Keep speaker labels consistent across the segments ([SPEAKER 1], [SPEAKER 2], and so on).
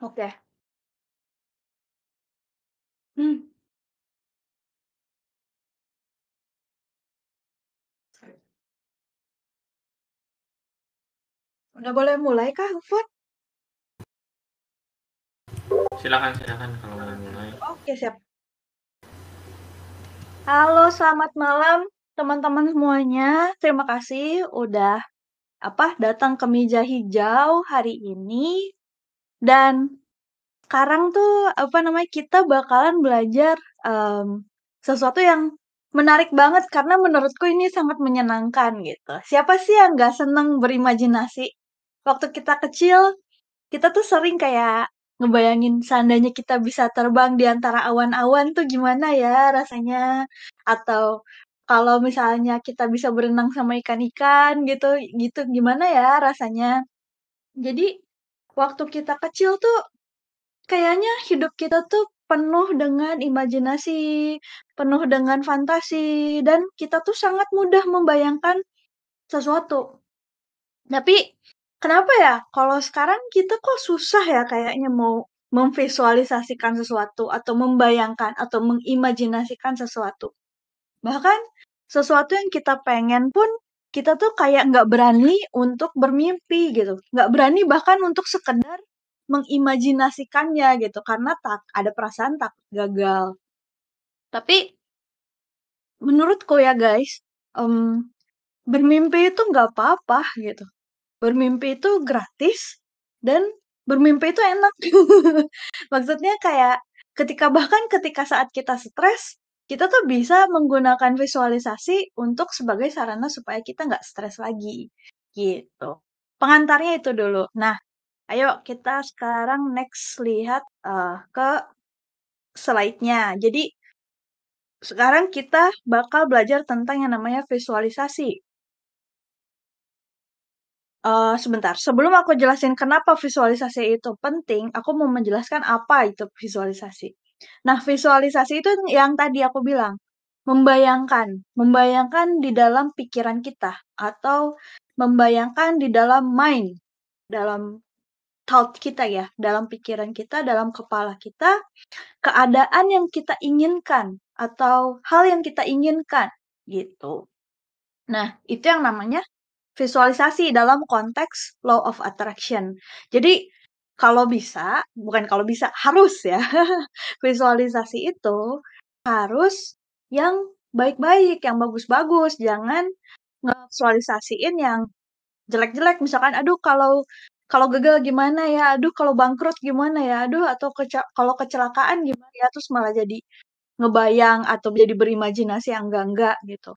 [SPEAKER 1] Oke. Hmm. Udah boleh mulai kah, Ufot? Silakan silakan kalau mau mulai. Oke,
[SPEAKER 2] siap. Halo, selamat malam teman-teman semuanya. Terima kasih udah apa datang ke meja hijau hari ini dan sekarang tuh, apa namanya, kita bakalan belajar, um, sesuatu yang menarik banget karena menurutku ini sangat menyenangkan gitu. Siapa sih yang nggak seneng berimajinasi? Waktu kita kecil, kita tuh sering kayak ngebayangin seandainya kita bisa terbang di antara awan-awan tuh gimana ya rasanya? Atau kalau misalnya kita bisa berenang sama ikan-ikan gitu gitu gimana ya rasanya? Jadi waktu kita kecil tuh kayaknya hidup kita tuh penuh dengan imajinasi, penuh dengan fantasi, dan kita tuh sangat mudah membayangkan sesuatu. Tapi kenapa ya kalau sekarang kita kok susah ya kayaknya mau memvisualisasikan sesuatu atau membayangkan atau mengimajinasikan sesuatu. Bahkan sesuatu yang kita pengen pun kita tuh kayak nggak berani untuk bermimpi gitu, nggak berani bahkan untuk sekedar mengimajinasikannya gitu karena tak ada perasaan tak gagal. Tapi menurutku ya guys, um, bermimpi itu nggak apa-apa gitu. Bermimpi itu gratis dan bermimpi itu enak. Maksudnya kayak ketika bahkan ketika saat kita stres, kita tuh bisa menggunakan visualisasi untuk sebagai sarana supaya kita nggak stres lagi gitu. Pengantarnya itu dulu. Nah, ayo kita sekarang next lihat uh, ke slide-nya. Jadi sekarang kita bakal belajar tentang yang namanya visualisasi. Uh, sebentar, sebelum aku jelasin kenapa visualisasi itu penting, aku mau menjelaskan apa itu visualisasi. Nah, visualisasi itu yang tadi aku bilang, membayangkan. Membayangkan di dalam pikiran kita atau membayangkan di dalam mind, dalam thought kita ya, dalam pikiran kita, dalam kepala kita, keadaan yang kita inginkan atau hal yang kita inginkan gitu. Nah, itu yang namanya visualisasi dalam konteks law of attraction. Jadi, kalau bisa, bukan kalau bisa, harus ya. Visualisasi itu harus yang baik-baik, yang bagus-bagus. Jangan ngevisualisasiin yang jelek-jelek. Misalkan, aduh kalau kalau gagal gimana ya, aduh kalau bangkrut gimana ya, aduh atau keca kalau kecelakaan gimana ya, terus malah jadi ngebayang atau jadi berimajinasi yang ah, enggak-enggak gitu.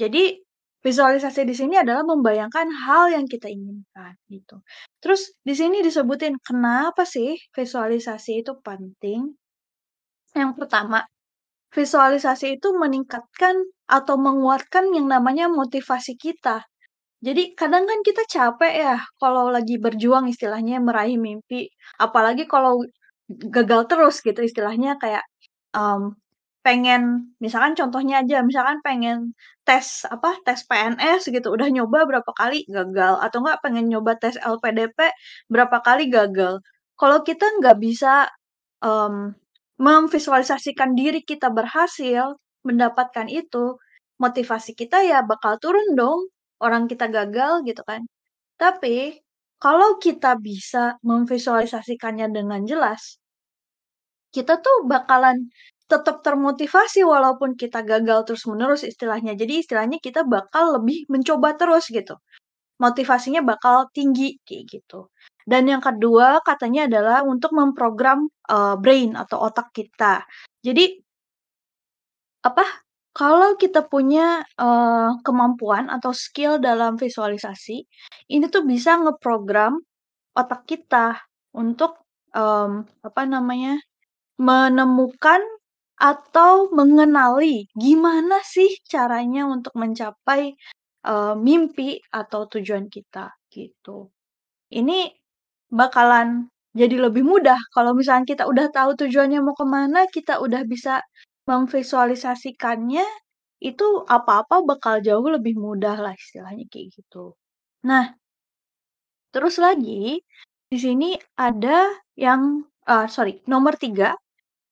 [SPEAKER 2] Jadi Visualisasi di sini adalah membayangkan hal yang kita inginkan gitu. Terus di sini disebutin kenapa sih visualisasi itu penting? Yang pertama, visualisasi itu meningkatkan atau menguatkan yang namanya motivasi kita. Jadi kadang kan kita capek ya kalau lagi berjuang istilahnya meraih mimpi, apalagi kalau gagal terus gitu istilahnya kayak um, pengen misalkan contohnya aja misalkan pengen tes apa tes PNS gitu udah nyoba berapa kali gagal atau enggak pengen nyoba tes LPDP berapa kali gagal kalau kita nggak bisa um, memvisualisasikan diri kita berhasil mendapatkan itu motivasi kita ya bakal turun dong orang kita gagal gitu kan tapi kalau kita bisa memvisualisasikannya dengan jelas kita tuh bakalan tetap termotivasi walaupun kita gagal terus-menerus istilahnya. Jadi istilahnya kita bakal lebih mencoba terus gitu. Motivasinya bakal tinggi kayak gitu. Dan yang kedua katanya adalah untuk memprogram uh, brain atau otak kita. Jadi apa? Kalau kita punya uh, kemampuan atau skill dalam visualisasi, ini tuh bisa ngeprogram otak kita untuk um, apa namanya menemukan atau mengenali gimana sih caranya untuk mencapai, uh, mimpi atau tujuan kita, gitu. Ini bakalan jadi lebih mudah kalau misalnya kita udah tahu tujuannya mau kemana kita udah bisa memvisualisasikannya, itu apa-apa bakal jauh lebih mudah lah istilahnya kayak gitu. Nah terus lagi, di sini ada yang uh, sorry nomor tiga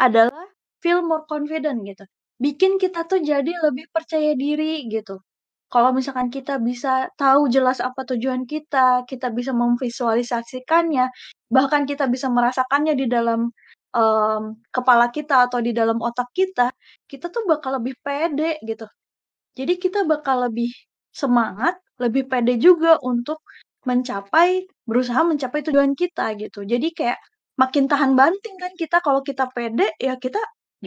[SPEAKER 2] adalah feel more confident gitu. Bikin kita tuh jadi lebih percaya diri gitu. Kalau misalkan kita bisa tahu jelas apa tujuan kita, kita bisa memvisualisasikannya, bahkan kita bisa merasakannya di dalam um, kepala kita atau di dalam otak kita, kita tuh bakal lebih pede gitu. Jadi kita bakal lebih semangat, lebih pede juga untuk mencapai berusaha mencapai tujuan kita gitu. Jadi kayak makin tahan banting kan kita kalau kita pede ya kita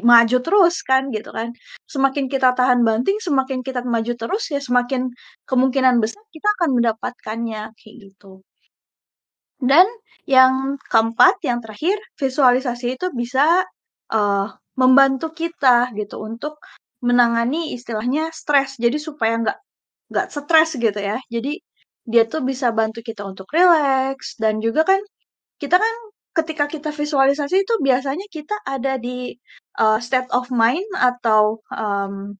[SPEAKER 2] maju terus kan gitu kan. Semakin kita tahan banting, semakin kita maju terus ya semakin kemungkinan besar kita akan mendapatkannya kayak gitu. Dan yang keempat, yang terakhir, visualisasi itu bisa uh, membantu kita gitu untuk menangani istilahnya stres. Jadi supaya nggak nggak stres gitu ya. Jadi dia tuh bisa bantu kita untuk relax dan juga kan kita kan ketika kita visualisasi itu biasanya kita ada di uh, state of mind atau um,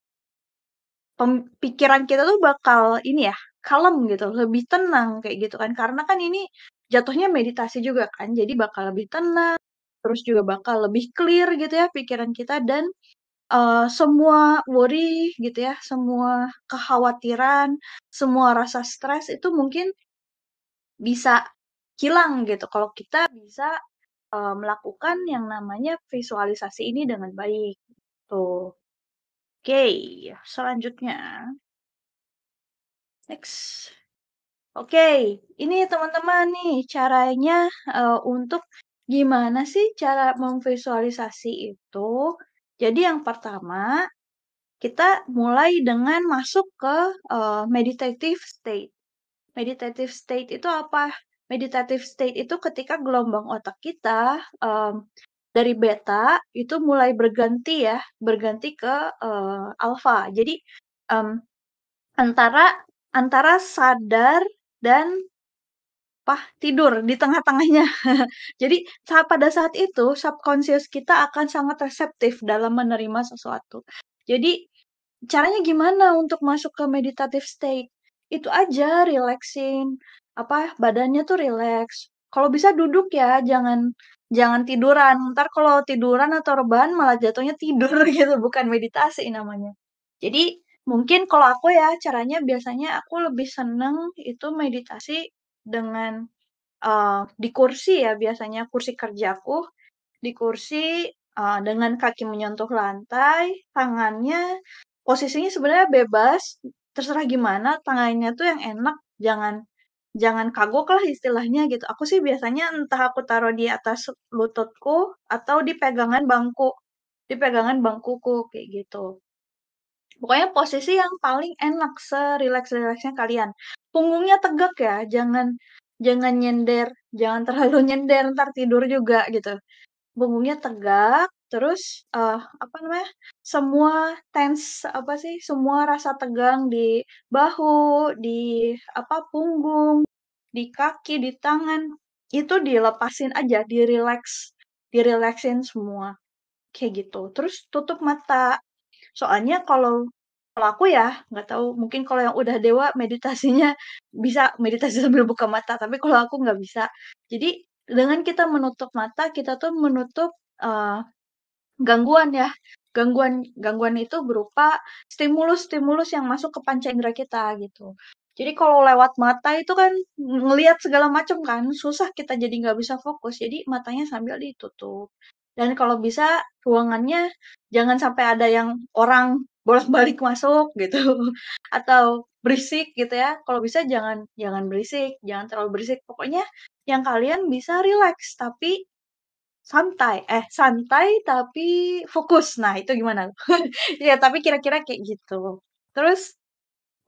[SPEAKER 2] pikiran kita tuh bakal ini ya kalem gitu, lebih tenang kayak gitu kan. Karena kan ini jatuhnya meditasi juga kan, jadi bakal lebih tenang, terus juga bakal lebih clear gitu ya pikiran kita dan uh, semua worry gitu ya, semua kekhawatiran, semua rasa stres itu mungkin bisa hilang gitu kalau kita bisa uh, melakukan yang namanya visualisasi ini dengan baik. Tuh. Gitu. Oke, okay, selanjutnya. Next. Oke, okay, ini teman-teman nih caranya uh, untuk gimana sih cara memvisualisasi itu. Jadi yang pertama, kita mulai dengan masuk ke uh, meditative state. Meditative state itu apa? meditative state itu ketika gelombang otak kita um, dari beta itu mulai berganti ya, berganti ke uh, eh, alfa. Jadi um, antara antara sadar dan apa tidur di tengah-tengahnya. Jadi saat, pada saat itu subconscious kita akan sangat reseptif dalam menerima sesuatu. Jadi caranya gimana untuk masuk ke meditative state? Itu aja relaxing, apa badannya tuh relax Kalau bisa duduk ya, jangan jangan tiduran. Ntar kalau tiduran atau rebahan malah jatuhnya tidur gitu, bukan meditasi namanya. Jadi mungkin kalau aku ya caranya biasanya aku lebih seneng itu meditasi dengan uh, di kursi ya biasanya kursi kerjaku di kursi uh, dengan kaki menyentuh lantai, tangannya posisinya sebenarnya bebas, terserah gimana, tangannya tuh yang enak, jangan jangan kagok lah istilahnya gitu. Aku sih biasanya entah aku taruh di atas lututku atau di pegangan bangku, di pegangan bangkuku kayak gitu. Pokoknya posisi yang paling enak serileks-rileksnya kalian. Punggungnya tegak ya, jangan jangan nyender, jangan terlalu nyender ntar tidur juga gitu. Punggungnya tegak, Terus uh, apa namanya? Semua tense apa sih? Semua rasa tegang di bahu, di apa punggung, di kaki, di tangan itu dilepasin aja, direlax, direlaxin semua. Kayak gitu. Terus tutup mata. Soalnya kalau kalau aku ya nggak tahu mungkin kalau yang udah dewa meditasinya bisa meditasi sambil buka mata tapi kalau aku nggak bisa jadi dengan kita menutup mata kita tuh menutup uh, gangguan ya gangguan gangguan itu berupa stimulus-stimulus yang masuk ke panca indera kita gitu. Jadi kalau lewat mata itu kan ngelihat segala macam kan susah kita jadi nggak bisa fokus. Jadi matanya sambil ditutup. Dan kalau bisa ruangannya jangan sampai ada yang orang bolak-balik masuk gitu atau berisik gitu ya. Kalau bisa jangan jangan berisik, jangan terlalu berisik. Pokoknya yang kalian bisa rileks tapi Santai, eh santai tapi fokus. Nah itu gimana? Ya tapi kira-kira kayak gitu. Terus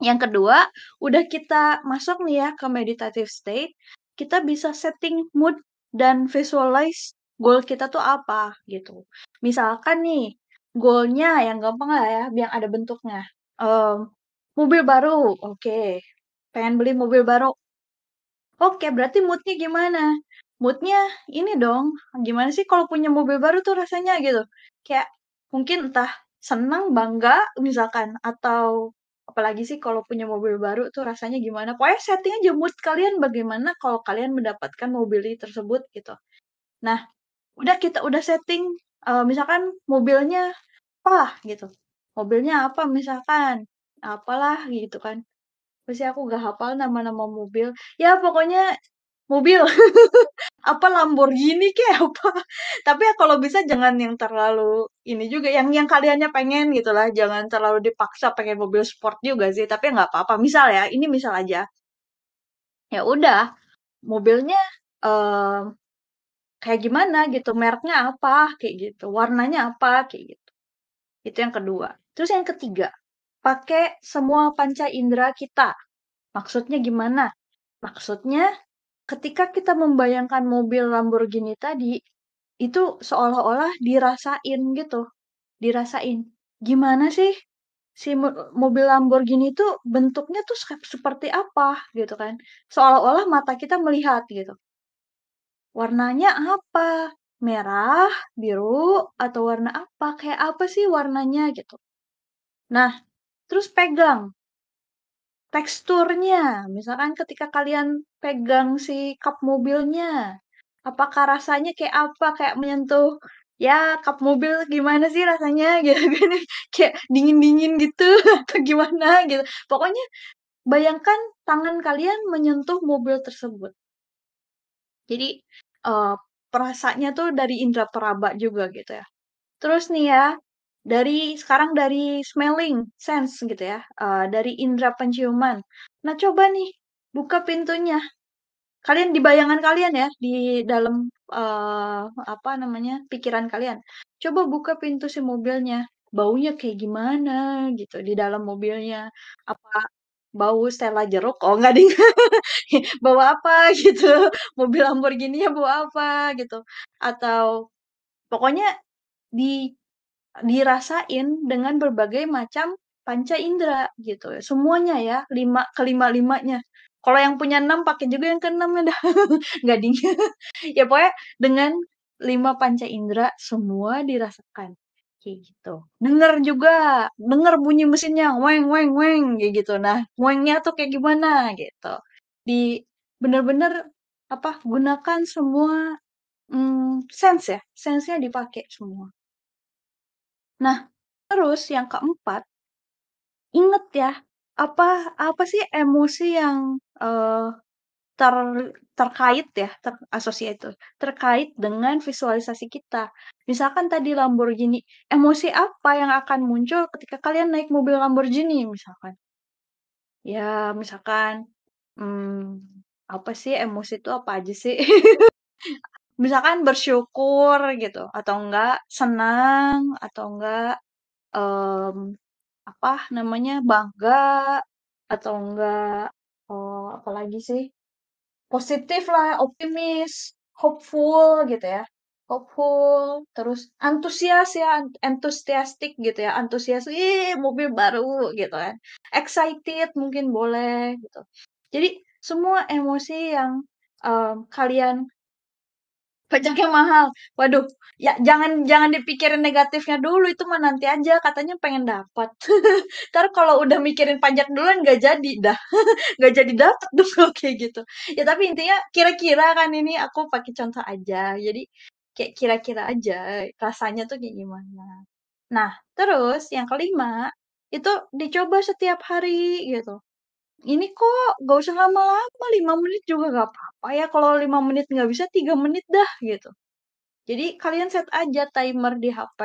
[SPEAKER 2] yang kedua, udah kita masuk nih ya ke meditative state, kita bisa setting mood dan visualize goal kita tuh apa gitu. Misalkan nih, goalnya yang gampang lah ya, yang ada bentuknya. Um, mobil baru, oke. Okay. Pengen beli mobil baru. Oke, okay, berarti moodnya gimana? moodnya ini dong, gimana sih kalau punya mobil baru tuh rasanya gitu. Kayak mungkin entah senang, bangga misalkan atau apalagi sih kalau punya mobil baru tuh rasanya gimana. Pokoknya setting aja mood kalian bagaimana kalau kalian mendapatkan mobil tersebut gitu. Nah, udah kita udah setting uh, misalkan mobilnya apa gitu. Mobilnya apa misalkan apalah gitu kan. Pasti aku gak hafal nama-nama mobil. Ya pokoknya mobil apa Lamborghini kayak apa tapi ya kalau bisa jangan yang terlalu ini juga yang yang kaliannya pengen gitulah jangan terlalu dipaksa pengen mobil sport juga sih tapi nggak apa-apa misal ya ini misal aja ya udah mobilnya um, kayak gimana gitu mereknya apa kayak gitu warnanya apa kayak gitu itu yang kedua terus yang ketiga pakai semua panca indera kita maksudnya gimana maksudnya ketika kita membayangkan mobil Lamborghini tadi, itu seolah-olah dirasain gitu. Dirasain. Gimana sih si mobil Lamborghini itu bentuknya tuh seperti apa gitu kan. Seolah-olah mata kita melihat gitu. Warnanya apa? Merah, biru, atau warna apa? Kayak apa sih warnanya gitu. Nah, terus pegang teksturnya, misalkan ketika kalian pegang si kap mobilnya, apakah rasanya kayak apa, kayak menyentuh, ya kap mobil gimana sih rasanya, gitu kan, kayak dingin-dingin gitu, atau gimana gitu. Pokoknya bayangkan tangan kalian menyentuh mobil tersebut. Jadi uh, perasaannya tuh dari indera peraba juga gitu ya. Terus nih ya, dari sekarang dari smelling, sense gitu ya, uh, dari indera penciuman. Nah, coba nih buka pintunya. Kalian di bayangan kalian ya, di dalam, uh, apa namanya, pikiran kalian. Coba buka pintu si mobilnya, baunya kayak gimana gitu di dalam mobilnya, apa bau stella jeruk? Oh nggak ding. Bawa apa gitu, mobil lamborghini ya bawa apa gitu, atau pokoknya di dirasain dengan berbagai macam panca indera gitu. Semuanya ya, lima kelima-limanya. Kalau yang punya enam pakai juga yang keenam ya dah. Gadingnya. ya pokoknya dengan lima panca indera semua dirasakan kayak gitu. Dengar juga, dengar bunyi mesinnya, weng weng weng kayak gitu. Nah, wengnya tuh kayak gimana gitu. Di bener-bener apa gunakan semua hmm, sense ya, sense-nya dipakai semua. Nah, terus yang keempat, inget ya, apa apa sih emosi yang, uh, ter terkait ya, ter itu terkait dengan visualisasi kita. Misalkan tadi Lamborghini, emosi apa yang akan muncul ketika kalian naik mobil Lamborghini misalkan? Ya misalkan, hmm, apa sih emosi itu apa aja sih? misalkan bersyukur gitu atau enggak senang atau enggak um, apa namanya bangga atau enggak oh, apa lagi sih positif lah optimis hopeful gitu ya hopeful terus antusias ya entusiastik gitu ya antusias ih mobil baru gitu kan excited mungkin boleh gitu jadi semua emosi yang um, kalian pajaknya mahal. Waduh, ya jangan jangan dipikirin negatifnya dulu itu mah nanti aja katanya pengen dapat. Ntar kalau udah mikirin pajak duluan nggak jadi dah. nggak jadi dapat dong kayak gitu. Ya tapi intinya kira-kira kan ini aku pakai contoh aja. Jadi kayak kira-kira aja rasanya tuh kayak gimana. Nah, terus yang kelima itu dicoba setiap hari gitu. Ini kok gak usah lama-lama, lima menit juga gak apa-apa ya, kalau lima menit nggak bisa tiga menit dah gitu. Jadi kalian set aja timer di HP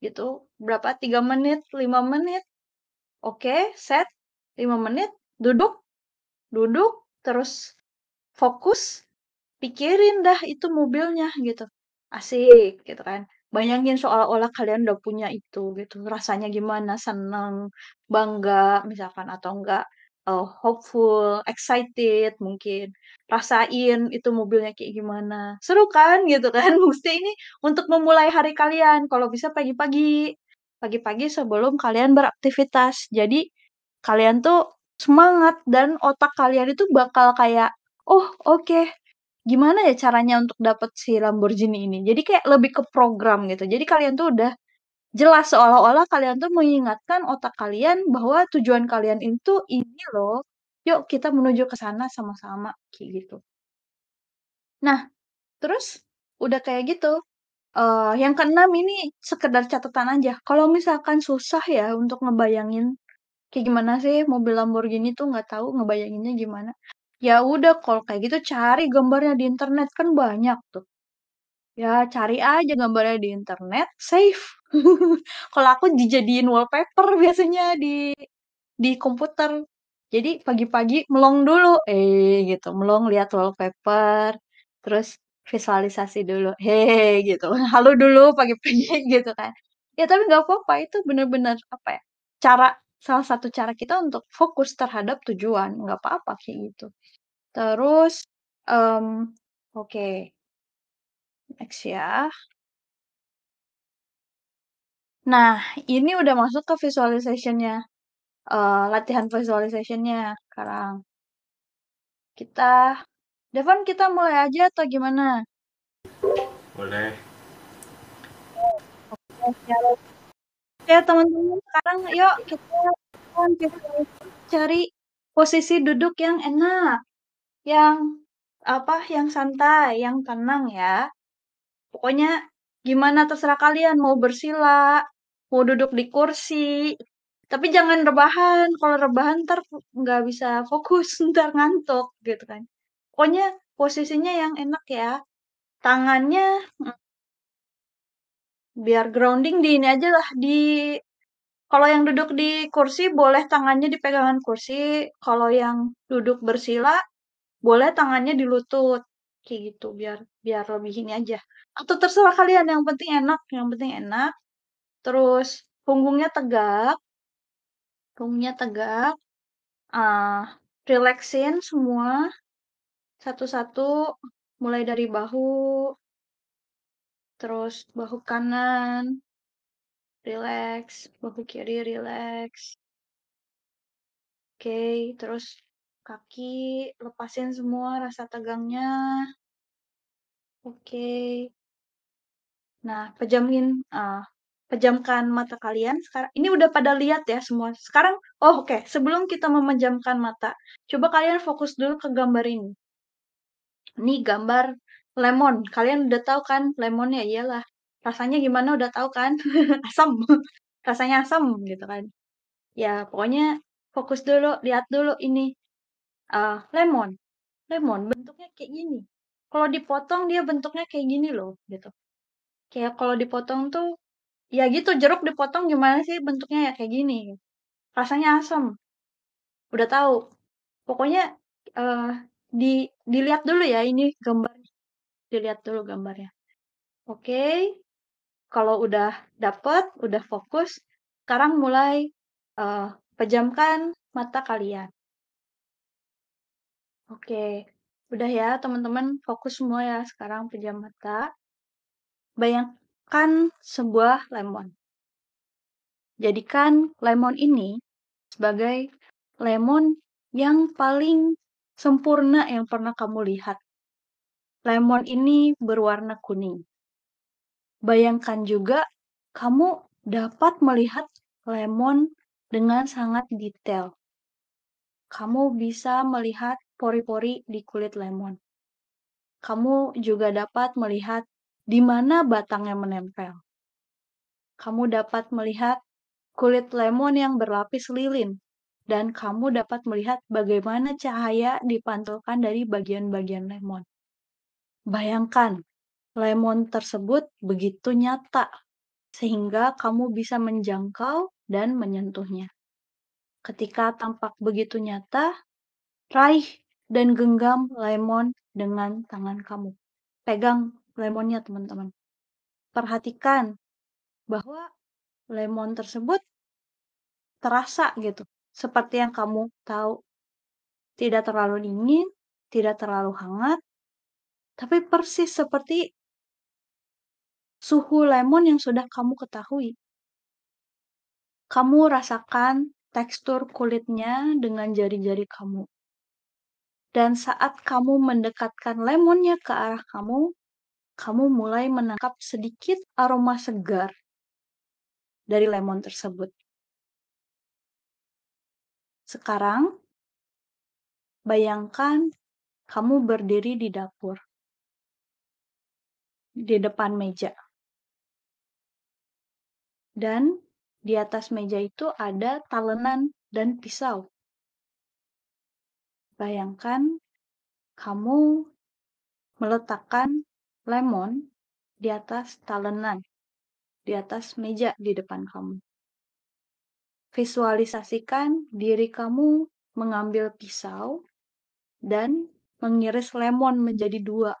[SPEAKER 2] gitu, berapa Tiga menit, lima menit. Oke, set lima menit, duduk, duduk, terus fokus, pikirin dah itu mobilnya gitu. Asik gitu kan bayangin seolah-olah kalian udah punya itu gitu rasanya gimana seneng bangga misalkan atau enggak uh, hopeful, excited mungkin. Rasain itu mobilnya kayak gimana. Seru kan gitu kan. Maksudnya ini untuk memulai hari kalian. Kalau bisa pagi-pagi. Pagi-pagi sebelum kalian beraktivitas. Jadi kalian tuh semangat dan otak kalian itu bakal kayak oh oke okay. gimana ya caranya untuk dapat si Lamborghini ini jadi kayak lebih ke program gitu jadi kalian tuh udah jelas seolah-olah kalian tuh mengingatkan otak kalian bahwa tujuan kalian itu ini loh. Yuk kita menuju ke sana sama-sama kayak gitu. Nah, terus udah kayak gitu. Uh, yang keenam ini sekedar catatan aja. Kalau misalkan susah ya untuk ngebayangin kayak gimana sih mobil Lamborghini tuh nggak tahu ngebayanginnya gimana. Ya udah kalau kayak gitu cari gambarnya di internet kan banyak tuh. Ya cari aja gambarnya di internet, save Kalau aku dijadiin wallpaper biasanya di di komputer. Jadi pagi-pagi melong dulu, eh gitu, melong lihat wallpaper, terus visualisasi dulu, hehe gitu, halo dulu pagi-pagi gitu kan. Ya tapi nggak apa-apa itu bener-bener apa ya, cara salah satu cara kita untuk fokus terhadap tujuan, nggak apa-apa kayak gitu. Terus, um, oke, next ya.
[SPEAKER 1] Nah, ini udah masuk ke
[SPEAKER 2] visualization-nya, Uh, eh, latihan visualization-nya sekarang. Kita Devon kita mulai aja atau gimana? Boleh. Oke, oke teman-teman sekarang yuk kita cari posisi duduk yang enak, yang, apa, yang santai, yang tenang ya. Pokoknya Gimana terserah kalian mau bersila, mau duduk di kursi, tapi jangan rebahan. Kalau rebahan ntar nggak bisa fokus, ntar ngantuk gitu kan. Pokoknya posisinya yang enak ya. Tangannya mm, biar grounding di ini aja lah di kalau yang duduk di kursi boleh tangannya di pegangan kursi, kalau yang duduk bersila boleh tangannya di lutut kayak gitu biar biar lebih ini aja atau terserah kalian yang penting enak, yang penting enak. Terus punggungnya tegak. Punggungnya tegak. Uh, relaxin semua.
[SPEAKER 1] Satu-satu mulai dari bahu. Terus bahu kanan. Relax, bahu kiri relax. Oke, okay, terus kaki lepasin
[SPEAKER 2] semua rasa tegangnya. Oke. Okay. Nah, pejamin uh, pejamkan mata kalian sekarang ini udah pada lihat ya semua. Sekarang oh oke, sebelum kita memejamkan mata, coba kalian fokus dulu ke gambar ini. Ini gambar lemon. Kalian udah tahu kan lemonnya? Iyalah. Rasanya gimana udah tahu kan? Asam. Rasanya asam gitu kan. Ya, pokoknya fokus dulu, lihat dulu ini. Uh, lemon. Lemon bentuknya kayak gini. Kalau dipotong dia bentuknya kayak gini loh, gitu. Kayak kalau dipotong tuh, ya gitu jeruk dipotong gimana sih bentuknya ya kayak gini. Rasanya asam. Udah tahu. Pokoknya eh, di dilihat dulu ya ini gambar. Dilihat dulu gambarnya. Oke. Kalau udah dapet, udah fokus, sekarang mulai
[SPEAKER 1] eh, pejamkan mata kalian. Oke,
[SPEAKER 2] udah ya teman-teman fokus semua ya sekarang pejam mata. Bayangkan sebuah lemon. Jadikan lemon ini sebagai lemon yang paling sempurna yang pernah kamu lihat. Lemon ini berwarna kuning. Bayangkan juga kamu dapat melihat lemon dengan sangat detail. Kamu bisa melihat pori-pori di kulit lemon. Kamu juga dapat melihat di mana batangnya menempel. Kamu dapat melihat kulit lemon yang berlapis lilin, dan kamu dapat melihat bagaimana cahaya dipantulkan dari bagian-bagian lemon. Bayangkan, lemon tersebut begitu nyata, sehingga kamu bisa menjangkau dan menyentuhnya. Ketika tampak begitu nyata, raih dan genggam lemon dengan tangan kamu. Pegang lemonnya teman-teman.
[SPEAKER 1] Perhatikan bahwa lemon tersebut
[SPEAKER 2] terasa gitu, seperti yang kamu tahu. Tidak terlalu dingin, tidak terlalu hangat, tapi persis seperti suhu lemon yang sudah kamu ketahui. Kamu rasakan tekstur kulitnya dengan jari-jari kamu. Dan saat kamu mendekatkan lemonnya ke arah kamu, kamu mulai menangkap sedikit aroma segar dari lemon tersebut.
[SPEAKER 1] Sekarang, bayangkan kamu berdiri di dapur, di depan meja, dan di atas meja itu ada talenan dan pisau. Bayangkan kamu meletakkan lemon di atas
[SPEAKER 2] talenan, di atas meja di depan kamu. Visualisasikan diri kamu mengambil pisau dan mengiris lemon menjadi dua.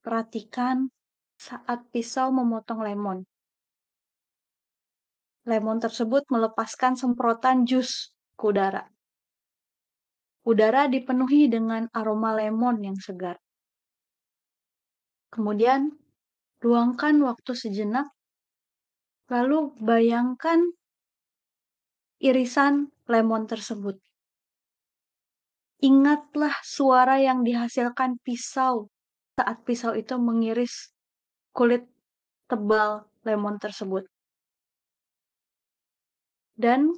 [SPEAKER 2] Perhatikan
[SPEAKER 1] saat pisau memotong lemon. Lemon tersebut
[SPEAKER 2] melepaskan semprotan jus ke udara. Udara dipenuhi dengan aroma lemon yang segar. Kemudian,
[SPEAKER 1] luangkan waktu sejenak, lalu bayangkan
[SPEAKER 2] irisan lemon tersebut. Ingatlah suara yang dihasilkan pisau saat pisau itu mengiris kulit tebal lemon tersebut. Dan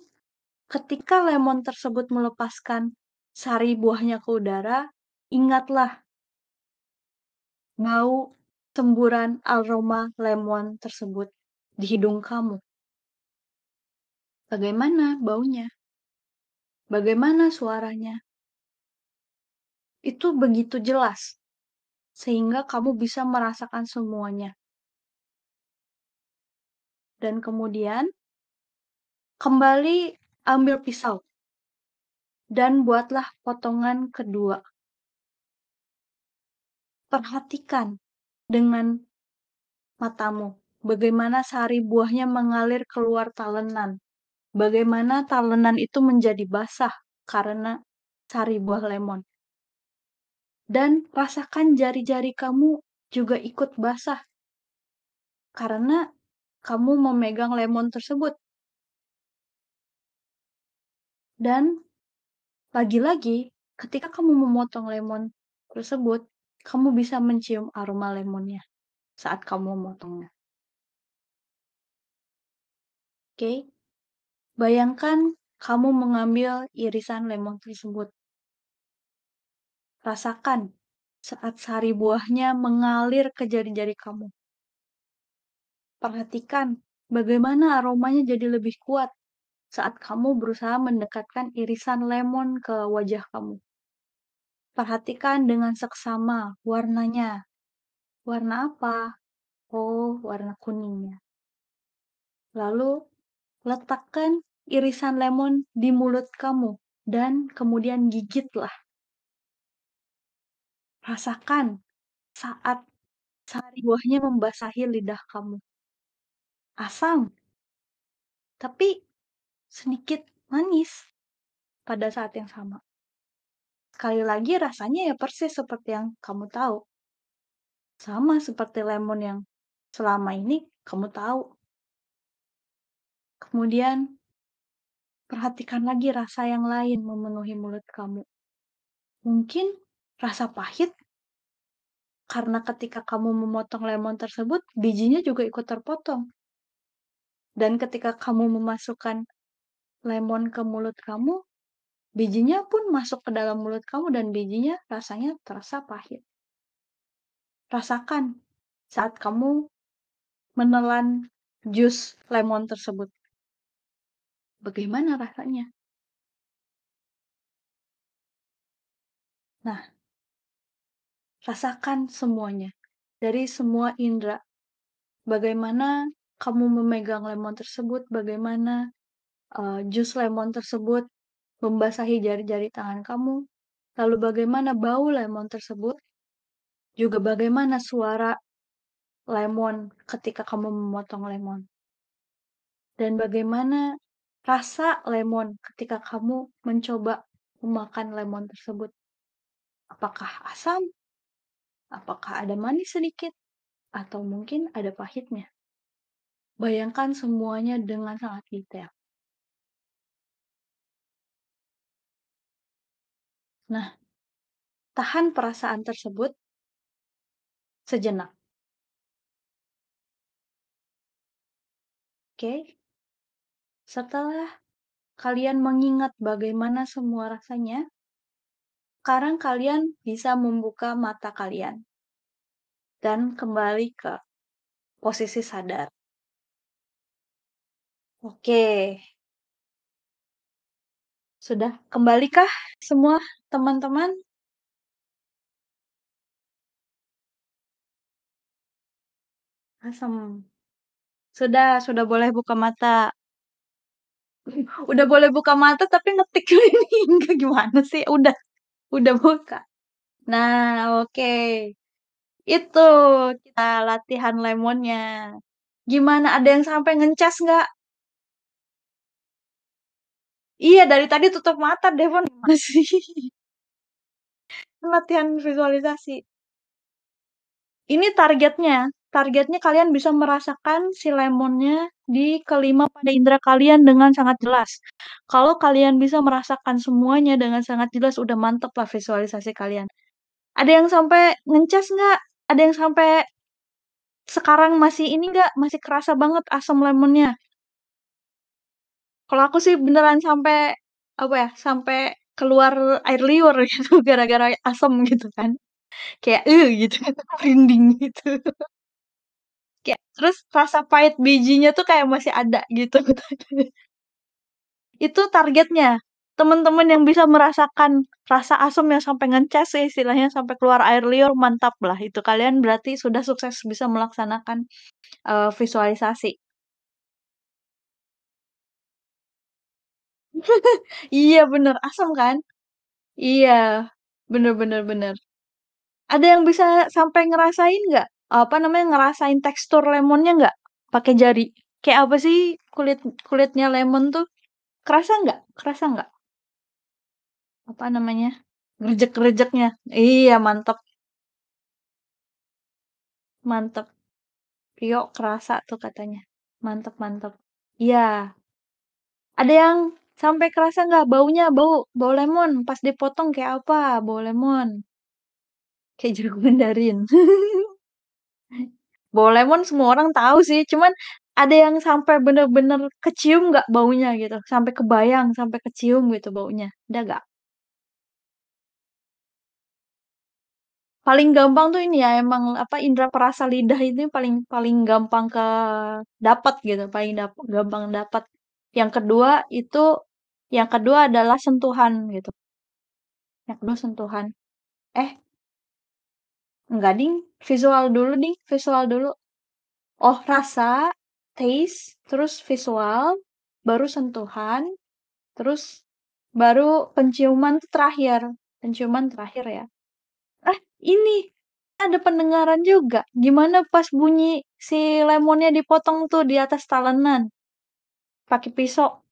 [SPEAKER 2] ketika lemon tersebut melepaskan sari buahnya ke udara, ingatlah mau semburan
[SPEAKER 1] aroma lemon tersebut di hidung kamu? Bagaimana baunya? Bagaimana suaranya? Itu begitu jelas, sehingga kamu bisa merasakan semuanya. Dan kemudian, kembali ambil pisau dan buatlah potongan kedua. Perhatikan dengan
[SPEAKER 2] matamu bagaimana sari buahnya mengalir keluar talenan, bagaimana talenan itu menjadi basah karena sari buah lemon. Dan rasakan jari-jari kamu juga ikut basah
[SPEAKER 1] karena kamu memegang lemon tersebut. Dan lagi-lagi, ketika kamu memotong lemon tersebut, kamu bisa mencium aroma lemonnya saat kamu memotongnya. Oke, okay.
[SPEAKER 2] bayangkan kamu mengambil irisan lemon tersebut. Rasakan saat sari buahnya mengalir ke jari-jari kamu. Perhatikan bagaimana aromanya jadi lebih kuat saat kamu berusaha mendekatkan irisan lemon ke wajah kamu. Perhatikan dengan seksama warnanya. Warna apa? Oh, warna kuningnya. Lalu, letakkan irisan lemon di mulut kamu dan kemudian gigitlah. Rasakan saat sari buahnya
[SPEAKER 1] membasahi lidah kamu. Asam, tapi
[SPEAKER 2] sedikit manis pada saat yang sama. Sekali lagi rasanya ya persis seperti yang kamu tahu. Sama seperti lemon yang selama ini kamu tahu. Kemudian
[SPEAKER 1] perhatikan lagi rasa yang lain memenuhi mulut kamu.
[SPEAKER 2] Mungkin rasa pahit karena ketika kamu memotong lemon tersebut, bijinya juga ikut terpotong. Dan ketika kamu memasukkan lemon ke mulut kamu, Bijinya pun masuk ke dalam mulut kamu dan bijinya rasanya terasa pahit. Rasakan saat
[SPEAKER 1] kamu menelan jus lemon tersebut. Bagaimana rasanya?
[SPEAKER 2] Nah, rasakan semuanya dari semua indera. Bagaimana kamu memegang lemon tersebut, bagaimana uh, jus lemon tersebut membasahi jari-jari tangan kamu. Lalu bagaimana bau lemon tersebut? Juga bagaimana suara lemon ketika kamu memotong lemon? Dan bagaimana rasa lemon ketika kamu mencoba memakan lemon tersebut? Apakah asam? Apakah ada manis sedikit? Atau mungkin ada pahitnya? Bayangkan semuanya dengan sangat detail.
[SPEAKER 1] Nah, tahan perasaan tersebut sejenak. Oke. Setelah
[SPEAKER 2] kalian mengingat bagaimana semua rasanya, sekarang kalian bisa membuka mata kalian dan kembali ke
[SPEAKER 1] posisi sadar. Oke, sudah kembalikah semua teman-teman?
[SPEAKER 2] Asam. Sudah, sudah boleh buka mata. Udah boleh buka mata tapi ngetik ini enggak gimana sih? Udah, udah buka. Nah, oke. Itu kita latihan lemonnya. Gimana ada yang sampai ngecas nggak?
[SPEAKER 1] Iya, dari tadi tutup mata Devon masih.
[SPEAKER 2] Latihan visualisasi. Ini targetnya. Targetnya kalian bisa merasakan si lemonnya di kelima pada indera kalian dengan sangat jelas. Kalau kalian bisa merasakan semuanya dengan sangat jelas, udah mantep lah visualisasi kalian. Ada yang sampai ngecas nggak? Ada yang sampai sekarang masih ini nggak? Masih kerasa banget asam lemonnya? Kalau aku sih beneran sampai, apa ya, sampai keluar air liur gitu, gara-gara asem gitu kan. Kayak, eh gitu kan, rinding gitu. Kayak terus rasa pahit bijinya tuh kayak masih ada gitu. Itu targetnya, teman-teman yang bisa merasakan rasa asam yang sampai ngeces sih istilahnya sampai keluar air liur mantap lah itu kalian berarti sudah sukses bisa melaksanakan, uh, visualisasi. Iya bener, asam kan? Iya, bener bener bener. Ada yang bisa sampai ngerasain nggak, apa namanya, ngerasain tekstur lemonnya nggak pakai jari? Kayak apa sih kulit kulitnya lemon tuh? Kerasa nggak? Kerasa nggak? Apa namanya, gerjek
[SPEAKER 1] gerjeknya Iya, mantep mantep
[SPEAKER 2] Rio kerasa tuh katanya. mantep mantep Iya. Ada yang Sampai kerasa nggak baunya? Bau bau lemon, pas dipotong kayak apa? Bau lemon. Kayak jeruk mandarin. Bau lemon semua orang tahu sih, cuman ada yang sampai bener-bener kecium nggak baunya gitu, sampai kebayang, sampai kecium gitu baunya, ada nggak? Paling gampang tuh ini ya, emang, apa, indera perasa lidah itu paling paling gampang ke dapat gitu, paling dap gampang dapat. Yang kedua itu yang kedua adalah sentuhan gitu. Yang kedua sentuhan. Eh, enggak ding, visual dulu ding, visual dulu. Oh, rasa, taste, terus visual, baru sentuhan, terus baru penciuman terakhir. Penciuman terakhir ya. Eh, ini ada pendengaran juga. Gimana pas bunyi si lemonnya dipotong tuh di atas talenan? Pakai pisau.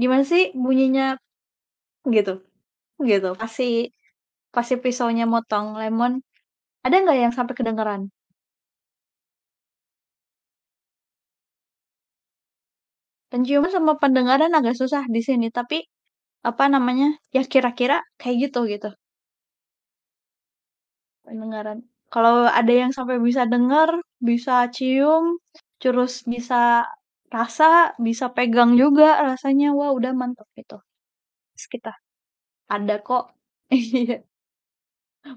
[SPEAKER 2] "Gimana sih bunyinya?" Gitu gitu, pasti
[SPEAKER 1] pasti pisaunya motong lemon, ada nggak yang sampai kedengeran? Penciuman sama pendengaran
[SPEAKER 2] agak susah di sini, tapi, apa namanya, ya kira-kira kayak gitu, gitu. Pendengaran. Kalau ada yang sampai bisa dengar bisa cium, terus bisa rasa, bisa pegang juga rasanya, wah udah mantap itu sekitar "Ada kok." Iya.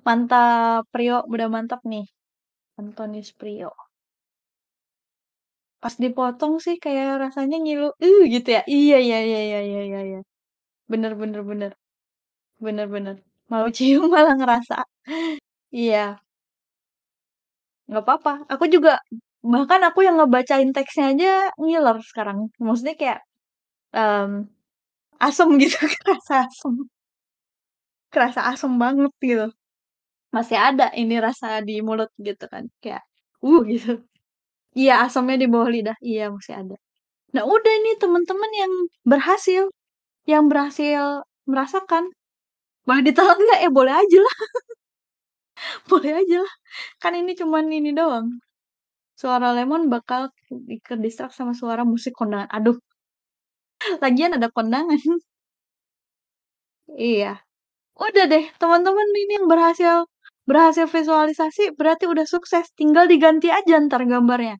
[SPEAKER 2] Mantap, Prio, udah mantap nih, Antonis Prio. Pas dipotong sih kayak rasanya ngilu, "Uh," gitu ya. Iya iya iya iya iya iya iya. Bener bener bener. Bener bener.
[SPEAKER 1] Mau cium
[SPEAKER 2] malah ngerasa. Iya. Nggak apa apa aku juga bahkan aku yang ngebacain teksnya aja ngiler sekarang. Maksudnya kayak um, asem gitu, kerasa asem. Kerasa asem banget gitu. Masih ada ini rasa di mulut gitu kan. Kayak, uh gitu. Iya, asemnya di bawah lidah. Iya, masih ada. Nah, udah nih teman-teman yang berhasil. Yang berhasil merasakan. Boleh ditelan nggak? Eh, boleh aja lah. boleh aja lah. Kan ini cuman ini doang Suara lemon bakal di sama suara musik kondangan. Aduh. Lagian ada kondangan. Iya. Udah deh, teman-teman ini yang berhasil berhasil visualisasi berarti udah sukses, tinggal diganti aja ntar gambarnya.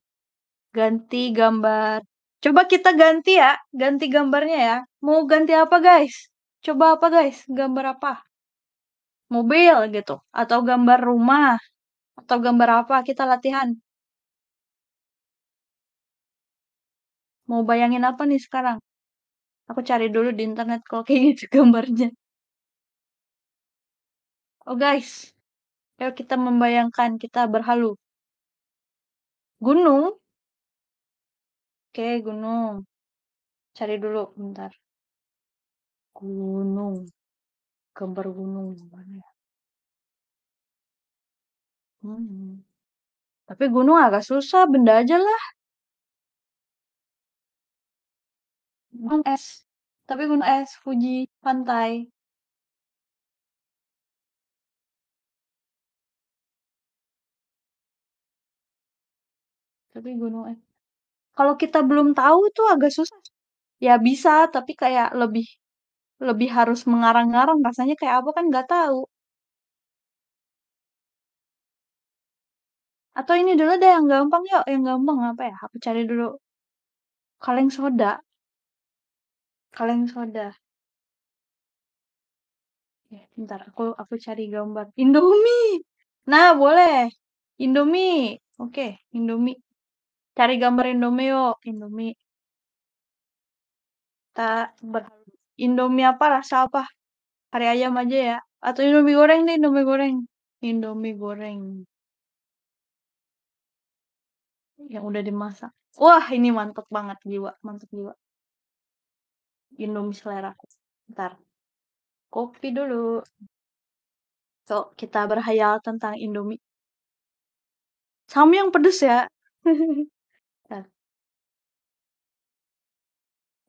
[SPEAKER 2] Ganti gambar. Coba kita ganti ya, ganti gambarnya ya. Mau ganti apa, guys? Coba apa, guys? Gambar apa? Mobil gitu atau gambar rumah atau gambar apa kita latihan.
[SPEAKER 1] Mau bayangin apa nih sekarang? Aku cari dulu di internet kalau kayak gitu gambarnya. Oh guys, kalau kita membayangkan, kita berhalu. Gunung? Oke, gunung. Cari dulu, bentar. Gunung. Gambar gunung ya? Hmm. Tapi gunung agak susah, benda aja lah. Gunung es. Tapi gunung es Fuji, pantai.
[SPEAKER 2] Tapi gunung es kalau kita belum tahu itu agak susah. Ya bisa, tapi kayak lebih lebih harus mengarang-ngarang rasanya kayak apa kan nggak tahu.
[SPEAKER 1] Atau ini dulu deh yang gampang yuk, yang gampang apa ya? Aku cari dulu. Kaleng soda. Kaleng soda. ya bentar aku aku cari gambar. Indomie! Nah, boleh. Indomie. Oke, Indomie.
[SPEAKER 2] Cari gambar Indomie yuk, Indomie. Kita ber Indomie apa, rasa apa? Kari ayam aja ya. Atau Indomie goreng deh,
[SPEAKER 1] Indomie goreng. Indomie goreng. Yang udah dimasak. Wah, ini mantep banget jiwa, mantep jiwa minum selera. ntar Kopi dulu. So, kita berhayal tentang Indomie. Sama yang pedes ya.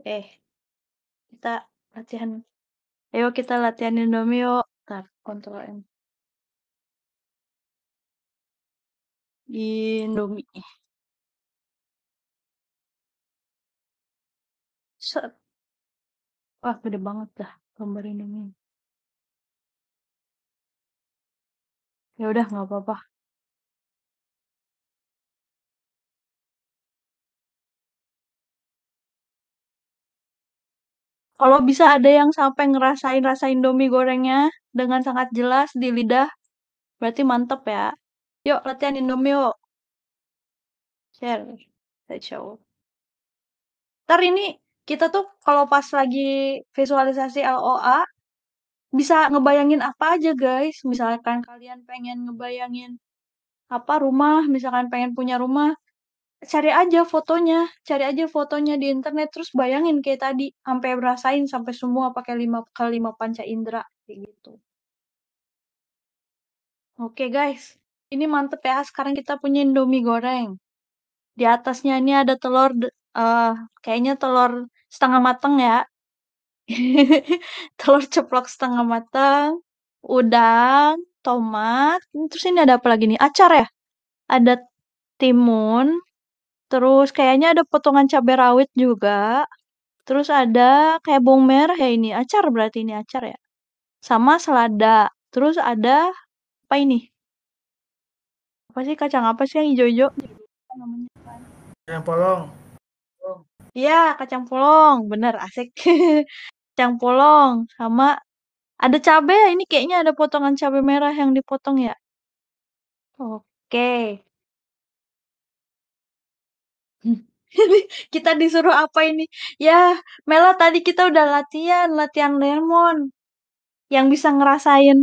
[SPEAKER 1] Eh, kita latihan. Ayo kita latihan Indomie yuk. ntar kontrol M. Indomie. Set. Wah, beda banget dah gambar ini Ya udah nggak apa-apa.
[SPEAKER 2] Kalau bisa ada yang sampai ngerasain rasa Indomie gorengnya dengan sangat jelas di lidah, berarti mantep ya. Yuk latihan Indomie yuk. Share. Let's show. Ntar ini kita tuh kalau pas lagi visualisasi LOA bisa ngebayangin apa aja guys. Misalkan kalian pengen ngebayangin apa rumah, misalkan pengen punya rumah, cari aja fotonya, cari aja fotonya di internet terus bayangin kayak tadi sampai berasain sampai semua pakai lima kali lima panca indera kayak gitu. Oke guys, ini mantep ya. Sekarang kita punya Indomie goreng. Di atasnya ini ada telur, uh, kayaknya telur setengah mateng ya. Telur ceplok setengah mateng, udang, tomat, terus ini ada apa lagi nih? Acar ya? Ada timun, terus kayaknya ada potongan cabai rawit juga. Terus ada kayak bawang merah ya ini, acar berarti ini acar ya. Sama selada. Terus ada apa ini? Apa sih kacang apa sih yang hijau-hijau? Yang polong. Iya, kacang polong, bener, asik. Kacang polong sama ada cabai. ya ini kayaknya ada potongan cabai
[SPEAKER 1] merah yang dipotong ya? Oke.
[SPEAKER 2] Kita disuruh apa ini? Ya, Mela tadi kita udah latihan, latihan lemon. Yang bisa ngerasain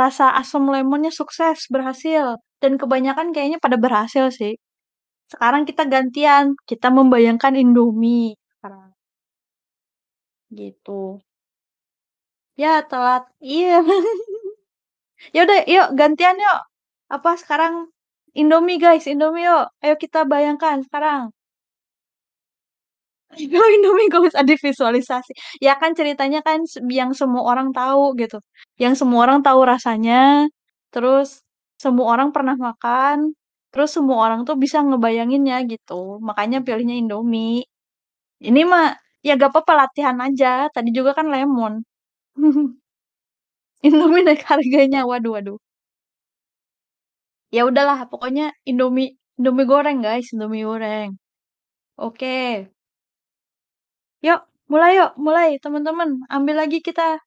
[SPEAKER 2] rasa asam lemonnya sukses, berhasil, dan kebanyakan kayaknya pada berhasil sih. Sekarang kita gantian, kita membayangkan Indomie sekarang. Gitu. Ya, telat. Iya. ya udah, yuk gantian yuk. Apa sekarang Indomie guys, Indomie yuk. Ayo kita bayangkan sekarang. Kalau Indomie gak bisa divisualisasi. Ya kan ceritanya kan yang semua orang tahu gitu. Yang semua orang tahu rasanya. Terus semua orang pernah makan. Terus semua orang tuh bisa ngebayanginnya gitu, makanya pilihnya Indomie. Ini mah, ya gak apa-apa latihan aja, tadi juga kan lemon. Indomie naik harganya, waduh waduh. Ya udahlah, pokoknya Indomie Indomie goreng guys, Indomie goreng. Oke. Yuk, mulai yuk, mulai teman-teman. Ambil lagi kita,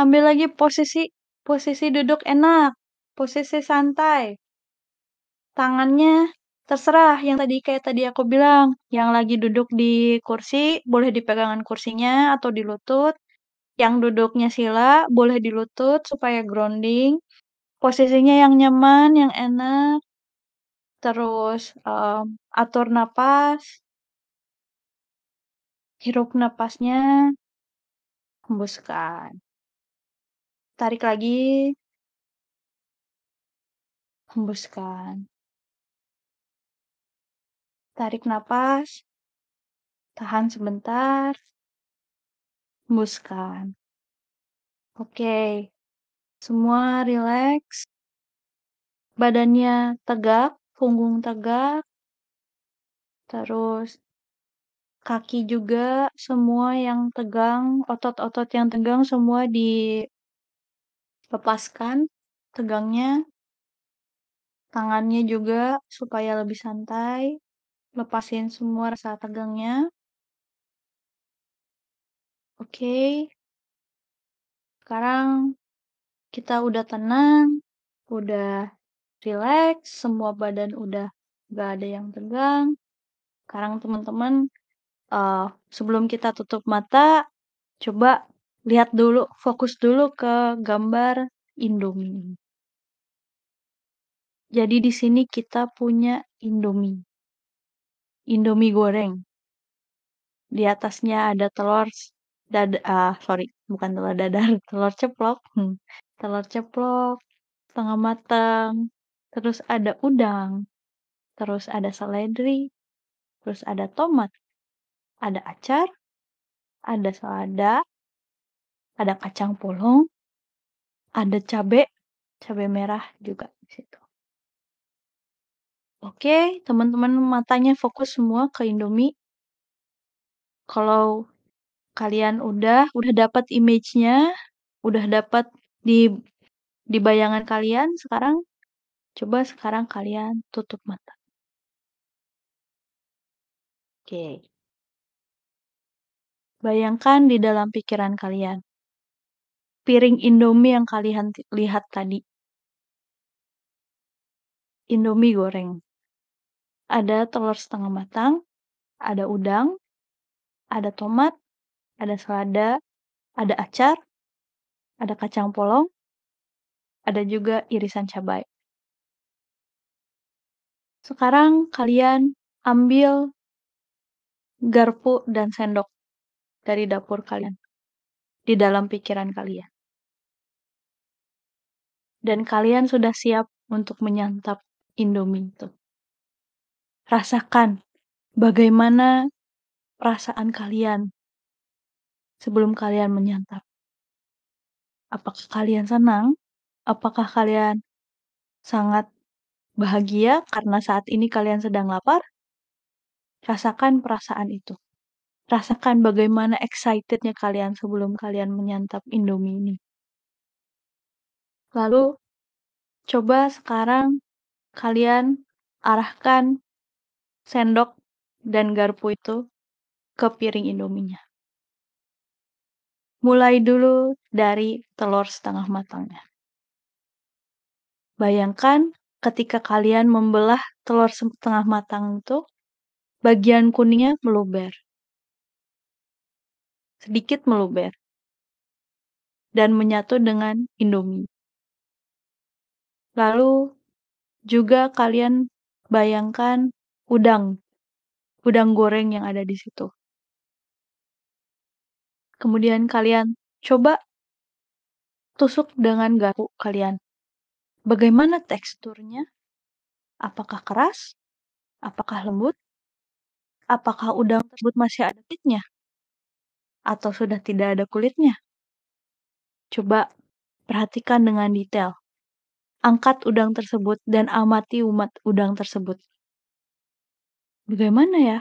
[SPEAKER 2] ambil lagi posisi posisi duduk enak, posisi santai tangannya terserah yang tadi kayak tadi aku bilang, yang lagi duduk di kursi boleh dipegangan kursinya atau di lutut, yang duduknya sila boleh di lutut supaya grounding, posisinya yang nyaman, yang enak, terus, um, atur napas. Hirup napasnya,
[SPEAKER 1] hembuskan. Tarik lagi. Hembuskan. Tarik nafas, tahan sebentar, hembuskan. Oke, semua relax, Badannya tegak, punggung tegak.
[SPEAKER 2] Terus kaki juga semua yang tegang, otot-otot yang tegang semua dilepaskan tegangnya. Tangannya juga supaya lebih santai.
[SPEAKER 1] Lepasin semua rasa tegangnya.
[SPEAKER 2] Oke. Sekarang kita udah tenang, udah relax, semua badan udah gak ada yang tegang. Sekarang teman-teman, uh, sebelum kita tutup mata, coba lihat dulu, fokus dulu ke gambar Indomie. Jadi di sini kita punya Indomie. Indomie goreng. Di atasnya ada telur dad uh, sorry, bukan telur dadar, telur ceplok, hmm, telur ceplok, setengah matang, terus ada udang, terus ada seledri, terus ada tomat, ada acar, ada selada,
[SPEAKER 1] ada kacang polong, ada cabe, cabe merah juga di situ. Oke, teman-teman matanya
[SPEAKER 2] fokus semua ke Indomie. Kalau kalian udah udah dapat image-nya, udah dapat di di bayangan kalian, sekarang coba sekarang kalian tutup mata.
[SPEAKER 1] Oke. Bayangkan di dalam pikiran kalian, piring Indomie yang kalian lihat tadi. Indomie goreng ada telur setengah matang, ada udang, ada tomat, ada selada, ada acar, ada kacang polong, ada juga irisan cabai. Sekarang kalian ambil garpu dan sendok dari dapur kalian di dalam pikiran kalian. Dan kalian sudah siap untuk menyantap Indomie itu. Rasakan bagaimana perasaan kalian
[SPEAKER 2] sebelum kalian menyantap. Apakah kalian senang? Apakah kalian sangat bahagia karena saat ini kalian sedang lapar? Rasakan perasaan itu. Rasakan bagaimana excitednya kalian sebelum kalian menyantap Indomie ini. Lalu,
[SPEAKER 1] coba sekarang kalian arahkan sendok dan garpu itu ke piring Indominya.
[SPEAKER 2] Mulai dulu dari telur setengah matangnya. Bayangkan ketika kalian membelah telur setengah matang itu, bagian kuningnya meluber. Sedikit
[SPEAKER 1] meluber. Dan menyatu dengan Indomie. Lalu juga kalian bayangkan Udang. Udang goreng yang ada di situ.
[SPEAKER 2] Kemudian kalian coba tusuk dengan garpu kalian. Bagaimana teksturnya? Apakah keras? Apakah lembut?
[SPEAKER 1] Apakah udang tersebut masih ada kulitnya? Atau sudah tidak ada kulitnya? Coba perhatikan dengan detail. Angkat udang tersebut dan amati umat udang tersebut. Bagaimana ya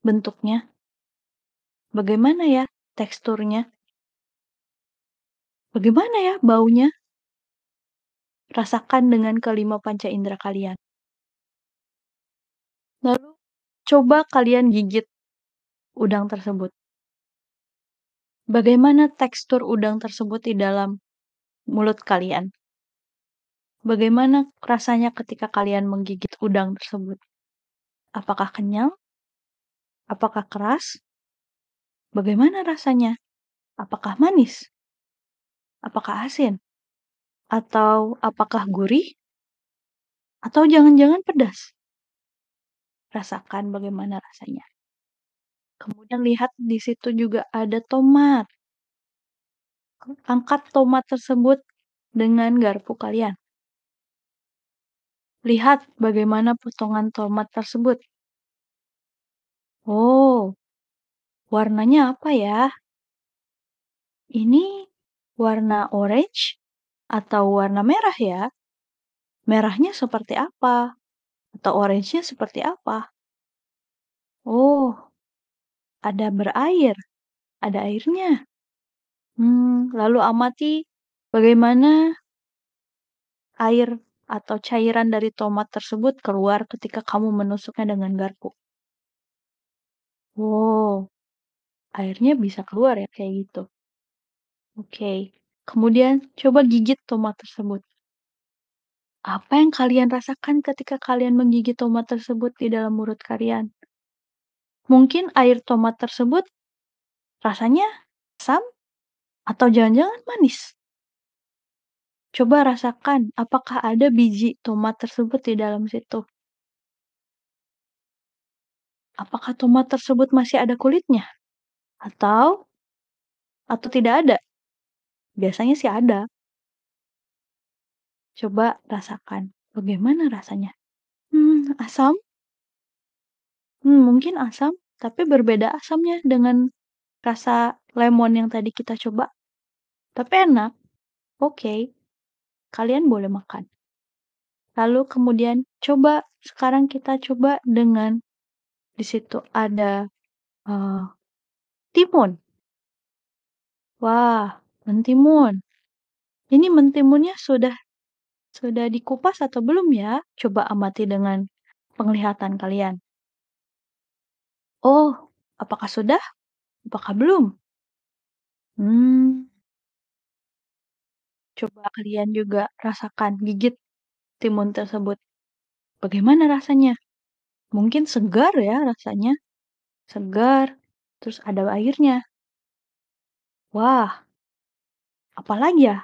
[SPEAKER 1] bentuknya? Bagaimana ya teksturnya? Bagaimana ya baunya? Rasakan dengan kelima panca indera kalian. Lalu coba kalian gigit udang tersebut.
[SPEAKER 2] Bagaimana tekstur udang tersebut di dalam mulut kalian? Bagaimana rasanya ketika kalian menggigit udang tersebut?
[SPEAKER 1] Apakah kenyang? Apakah keras? Bagaimana rasanya? Apakah manis? Apakah asin? Atau apakah gurih? Atau jangan-jangan pedas?
[SPEAKER 2] Rasakan bagaimana rasanya. Kemudian lihat di situ juga ada tomat. Angkat tomat tersebut dengan garpu
[SPEAKER 1] kalian. Lihat bagaimana potongan tomat tersebut. Oh, warnanya apa ya?
[SPEAKER 2] Ini warna orange atau warna merah ya? Merahnya seperti apa? Atau orange seperti apa?
[SPEAKER 1] Oh, ada berair. Ada
[SPEAKER 2] airnya. Hmm, lalu amati
[SPEAKER 1] bagaimana
[SPEAKER 2] air atau cairan dari tomat tersebut keluar ketika kamu menusuknya dengan garpu.
[SPEAKER 1] Wow, airnya bisa keluar
[SPEAKER 2] ya kayak gitu. Oke, kemudian coba gigit tomat tersebut. Apa yang kalian rasakan ketika kalian menggigit tomat tersebut di dalam mulut kalian? Mungkin air tomat tersebut rasanya
[SPEAKER 1] asam atau jangan-jangan manis. Coba
[SPEAKER 2] rasakan apakah ada biji tomat tersebut di dalam situ. Apakah tomat tersebut masih ada kulitnya? Atau
[SPEAKER 1] atau tidak ada? Biasanya sih ada. Coba rasakan bagaimana rasanya. Hmm, asam?
[SPEAKER 2] Hmm, mungkin asam, tapi berbeda asamnya dengan rasa lemon yang tadi kita coba. Tapi enak. Oke. Okay kalian boleh makan. Lalu kemudian coba sekarang kita coba dengan di situ ada uh, timun. Wah, mentimun. Ini mentimunnya sudah sudah dikupas atau belum ya? Coba amati dengan penglihatan kalian. Oh, apakah sudah? Apakah belum?
[SPEAKER 1] Hmm, Coba kalian juga
[SPEAKER 2] rasakan, gigit timun tersebut. Bagaimana rasanya? Mungkin segar ya rasanya. Segar, terus ada airnya.
[SPEAKER 1] Wah, apalagi ya?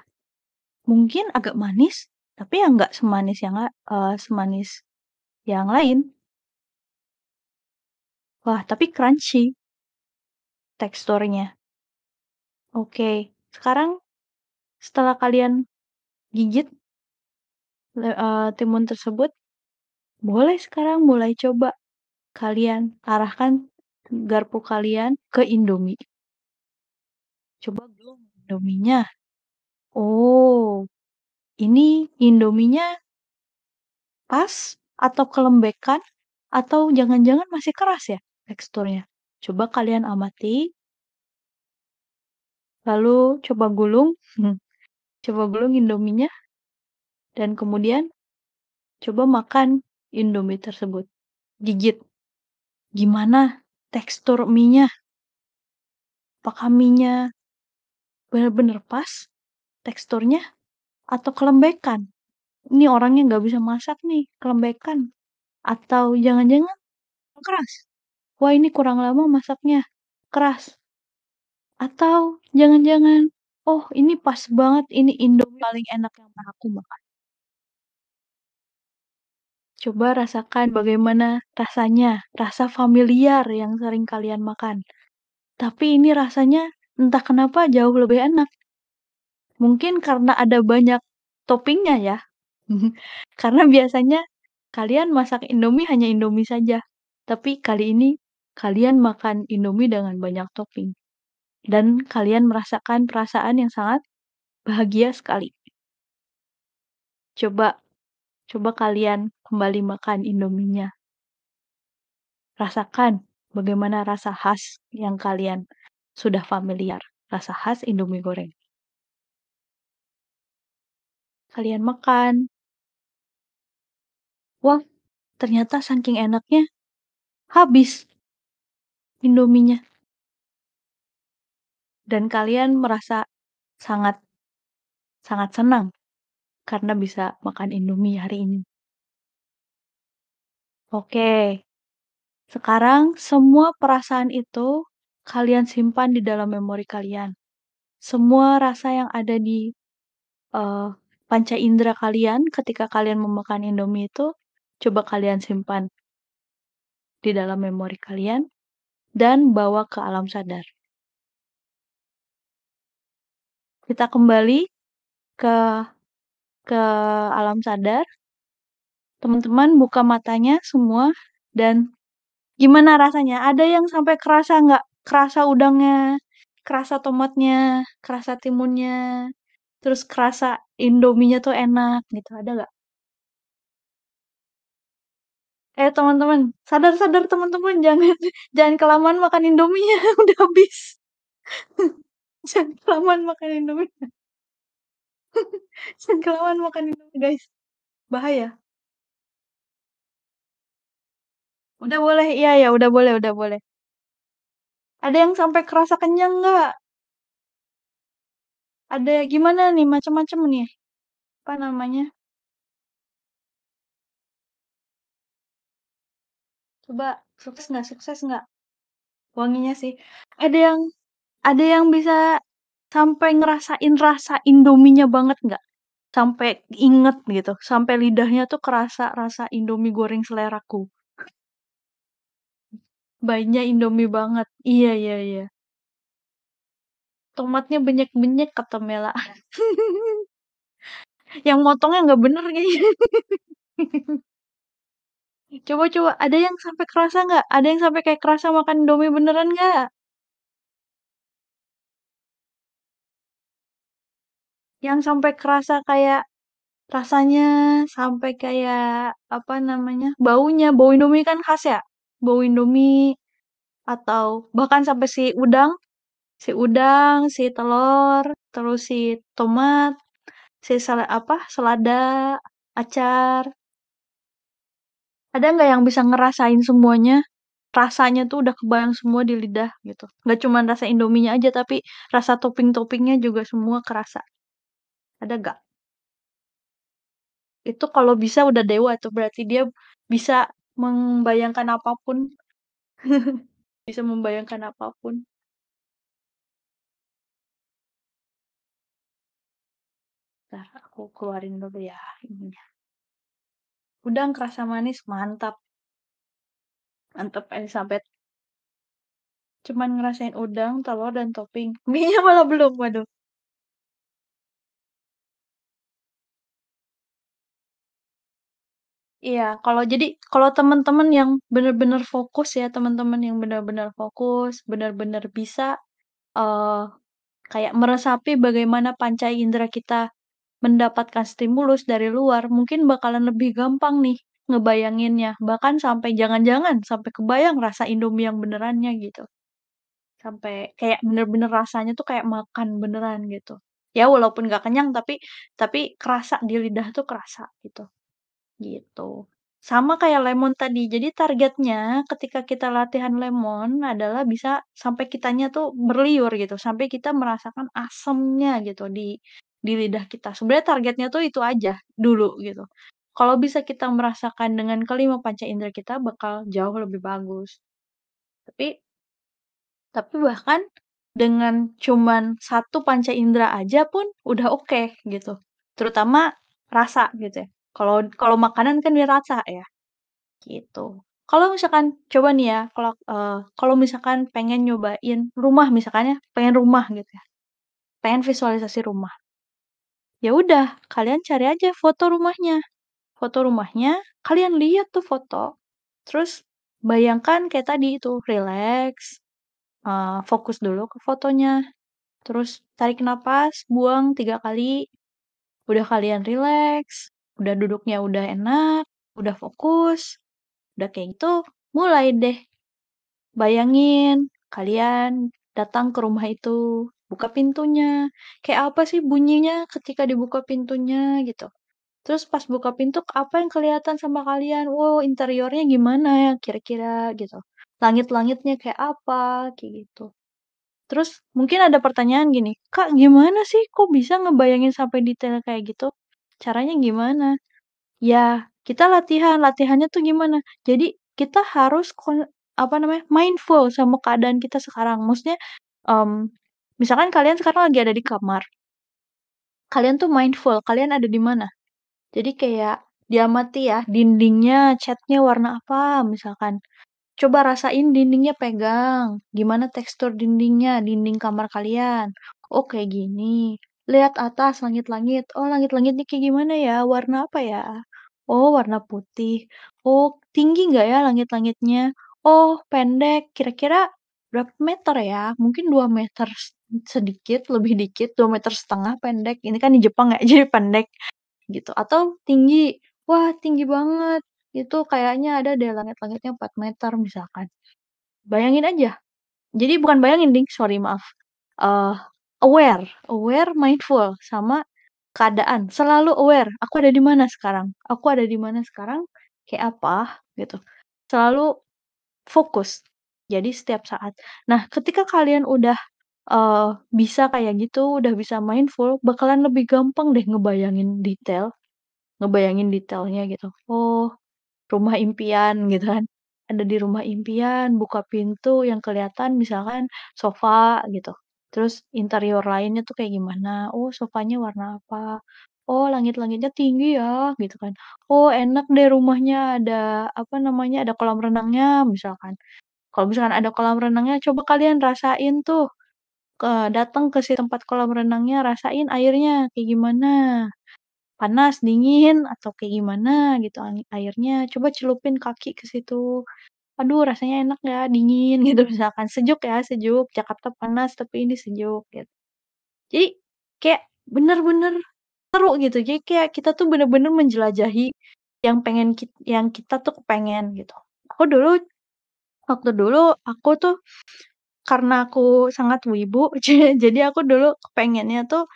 [SPEAKER 1] Mungkin agak manis, tapi ya nggak semanis yang uh, semanis yang lain. Wah, tapi crunchy teksturnya. Oke, sekarang setelah kalian gigit
[SPEAKER 2] uh, timun tersebut, boleh sekarang mulai coba kalian arahkan garpu kalian ke Indomie.
[SPEAKER 1] Coba belum indominya Oh, ini
[SPEAKER 2] indominya pas atau kelembekan atau jangan-jangan masih keras ya teksturnya? Coba kalian amati.
[SPEAKER 1] Lalu coba gulung. Hmm coba gulung Indominya, dan kemudian coba makan Indomie tersebut. Gigit. Gimana tekstur mie-nya? Apakah
[SPEAKER 2] mie-nya benar-benar pas teksturnya? Atau kelembekan? Ini orangnya nggak bisa masak nih, kelembekan. Atau jangan-jangan keras. Wah ini kurang lama masaknya, keras. Atau jangan-jangan Oh, ini pas banget, ini Indomie iya. paling enak yang pernah aku makan. Coba rasakan bagaimana rasanya, rasa familiar yang sering kalian makan. Tapi ini rasanya entah kenapa jauh lebih enak. Mungkin karena ada banyak toppingnya ya. Karena biasanya kalian masak Indomie hanya Indomie saja, tapi kali ini kalian makan Indomie dengan banyak topping dan kalian merasakan perasaan yang sangat bahagia sekali. Coba coba kalian kembali makan Indominya. Rasakan bagaimana rasa khas yang kalian sudah familiar,
[SPEAKER 1] rasa khas Indomie goreng. Kalian makan. Wah, ternyata saking enaknya habis Indominya. Dan kalian merasa sangat sangat senang karena
[SPEAKER 2] bisa makan Indomie hari ini. Oke. Sekarang semua perasaan itu kalian simpan di dalam memori kalian. Semua rasa yang ada di uh, panca indera kalian ketika kalian memakan Indomie itu coba kalian simpan di dalam memori kalian dan bawa ke alam sadar.
[SPEAKER 1] Kita kembali ke ke
[SPEAKER 2] alam sadar. Teman-teman buka matanya semua dan gimana rasanya? Ada yang sampai kerasa nggak? Kerasa udangnya, kerasa tomatnya, kerasa timunnya, terus kerasa indominya tuh enak gitu. Ada nggak? Eh teman-teman, sadar-sadar teman-teman jangan jangan kelamaan makan indominya udah habis. Jangan kelamaan makan Indomie. Jangan kelamaan makan
[SPEAKER 1] Indomie, guys. Bahaya. Udah boleh? Iya, ya, udah boleh udah boleh. Ada yang sampai kerasa kenyang nggak? Ada gimana nih, macam-macam nih? Apa namanya? Coba,
[SPEAKER 2] sukses nggak sukses nggak? Wanginya sih. Ada yang ada yang bisa sampai ngerasain rasa Indominya banget nggak? Sampai inget gitu, sampai lidahnya tuh kerasa rasa Indomie goreng seleraku. banyak Indomie banget. Iya iya iya. Tomatnya banyak-banyak kata Mela. Yang motongnya nggak bener kayaknya. Coba coba, ada yang sampai kerasa nggak? Ada yang sampai kayak kerasa makan Indomie beneran nggak? yang sampai kerasa kayak rasanya sampai kayak apa namanya baunya bau Indomie kan khas ya bau Indomie atau bahkan sampai si udang si udang si telur terus si tomat si salad apa selada acar ada nggak yang bisa ngerasain semuanya rasanya tuh udah kebayang semua di lidah gitu nggak cuma rasa indominya aja tapi rasa topping-toppingnya juga semua kerasa ada gak Itu kalau bisa udah dewa itu, berarti dia bisa membayangkan apapun Bisa membayangkan apapun.
[SPEAKER 1] Bentar, aku keluarin dulu ya ininya. Udang kerasa manis, mantap. Mantap Elizabeth. Cuman ngerasain udang, telur, dan topping. Mie-nya malah belum, waduh.
[SPEAKER 2] Iya, kalau jadi kalau teman-teman yang benar-benar fokus ya, teman-teman yang benar-benar fokus, benar-benar bisa uh, kayak meresapi bagaimana panca indera kita mendapatkan stimulus dari luar, mungkin bakalan lebih gampang nih ngebayanginnya, bahkan sampai jangan-jangan sampai kebayang rasa Indomie yang benerannya gitu. Sampai kayak bener-bener rasanya tuh kayak makan beneran gitu. Ya walaupun gak kenyang tapi tapi kerasa di lidah tuh kerasa gitu. Gitu. Sama kayak lemon tadi, jadi targetnya ketika kita latihan lemon adalah bisa sampai kitanya tuh berliur gitu, sampai kita merasakan asemnya gitu di di lidah kita. Sebenarnya targetnya tuh itu aja dulu gitu. Kalau bisa kita merasakan dengan kelima panca indera kita bakal jauh lebih bagus. Tapi tapi bahkan dengan cuman satu panca indera aja pun udah oke gitu, terutama rasa gitu ya. Kalau kalau makanan kan dia rasa ya, gitu. Kalau misalkan coba nih ya, kalau, uh, kalau misalkan pengen nyobain rumah misalkan ya, pengen rumah gitu ya, pengen visualisasi rumah. Ya udah, kalian cari aja foto rumahnya. Foto rumahnya, kalian lihat tuh foto, terus bayangkan kayak tadi itu, relax, uh, fokus dulu ke fotonya, terus tarik nafas, buang tiga kali, udah kalian relax udah duduknya udah enak, udah fokus, udah kayak gitu, mulai deh. Bayangin kalian datang ke rumah itu, buka pintunya. Kayak apa sih bunyinya ketika dibuka pintunya gitu. Terus pas buka pintu apa yang kelihatan sama kalian? Wow, interiornya gimana ya kira-kira gitu. Langit-langitnya kayak apa kayak gitu. Terus mungkin ada pertanyaan gini, Kak gimana sih kok bisa ngebayangin sampai detail kayak gitu? Caranya gimana? Ya, kita latihan, latihannya tuh gimana? Jadi kita harus apa namanya, mindful sama keadaan kita sekarang. Maksudnya, um, misalkan kalian sekarang lagi ada di kamar kalian tuh mindful, kalian ada di mana? Jadi kayak diamati ya, dindingnya, catnya warna apa misalkan. Coba rasain dindingnya pegang, gimana tekstur dindingnya, dinding kamar kalian. Oh gini. Lihat atas langit-langit, "Oh, langit-langitnya kayak gimana ya? Warna apa ya? Oh, warna putih. Oh, tinggi nggak ya langit-langitnya? Oh, pendek. Kira-kira berapa meter ya? Mungkin 2 meter sedikit, lebih dikit, dua meter setengah pendek." Ini kan di Jepang ya, jadi pendek, gitu. Atau tinggi, "Wah, tinggi banget. Itu kayaknya ada deh langit-langitnya 4 meter," misalkan. Bayangin aja. Jadi bukan bayangin ding, sorry, maaf, Uh, aware, aware, mindful sama keadaan. Selalu aware, aku ada di mana sekarang? Aku ada di mana sekarang? Kayak apa gitu. Selalu fokus. Jadi setiap saat. Nah, ketika kalian udah uh, bisa kayak gitu, udah bisa mindful, bakalan lebih gampang deh ngebayangin detail, ngebayangin detailnya gitu. Oh, rumah impian gitu kan. Ada di rumah impian, buka pintu yang kelihatan misalkan sofa gitu. Terus interior lainnya tuh kayak gimana, oh sofanya warna apa, oh langit-langitnya tinggi ya gitu kan, oh enak deh rumahnya ada apa namanya, ada kolam renangnya misalkan. Kalau misalkan ada kolam renangnya coba kalian rasain tuh, ke datang ke si tempat kolam renangnya, rasain airnya kayak gimana, panas, dingin, atau kayak gimana gitu airnya, coba celupin kaki ke situ. Aduh rasanya enak ya, dingin gitu hmm. misalkan, sejuk ya, sejuk, Jakarta panas tapi ini sejuk gitu. Jadi kayak bener-bener seru gitu, jadi kayak kita tuh bener-bener menjelajahi yang pengen kit yang kita tuh pengen gitu. Aku dulu waktu dulu aku tuh karena aku sangat wibu jadi aku dulu pengennya tuh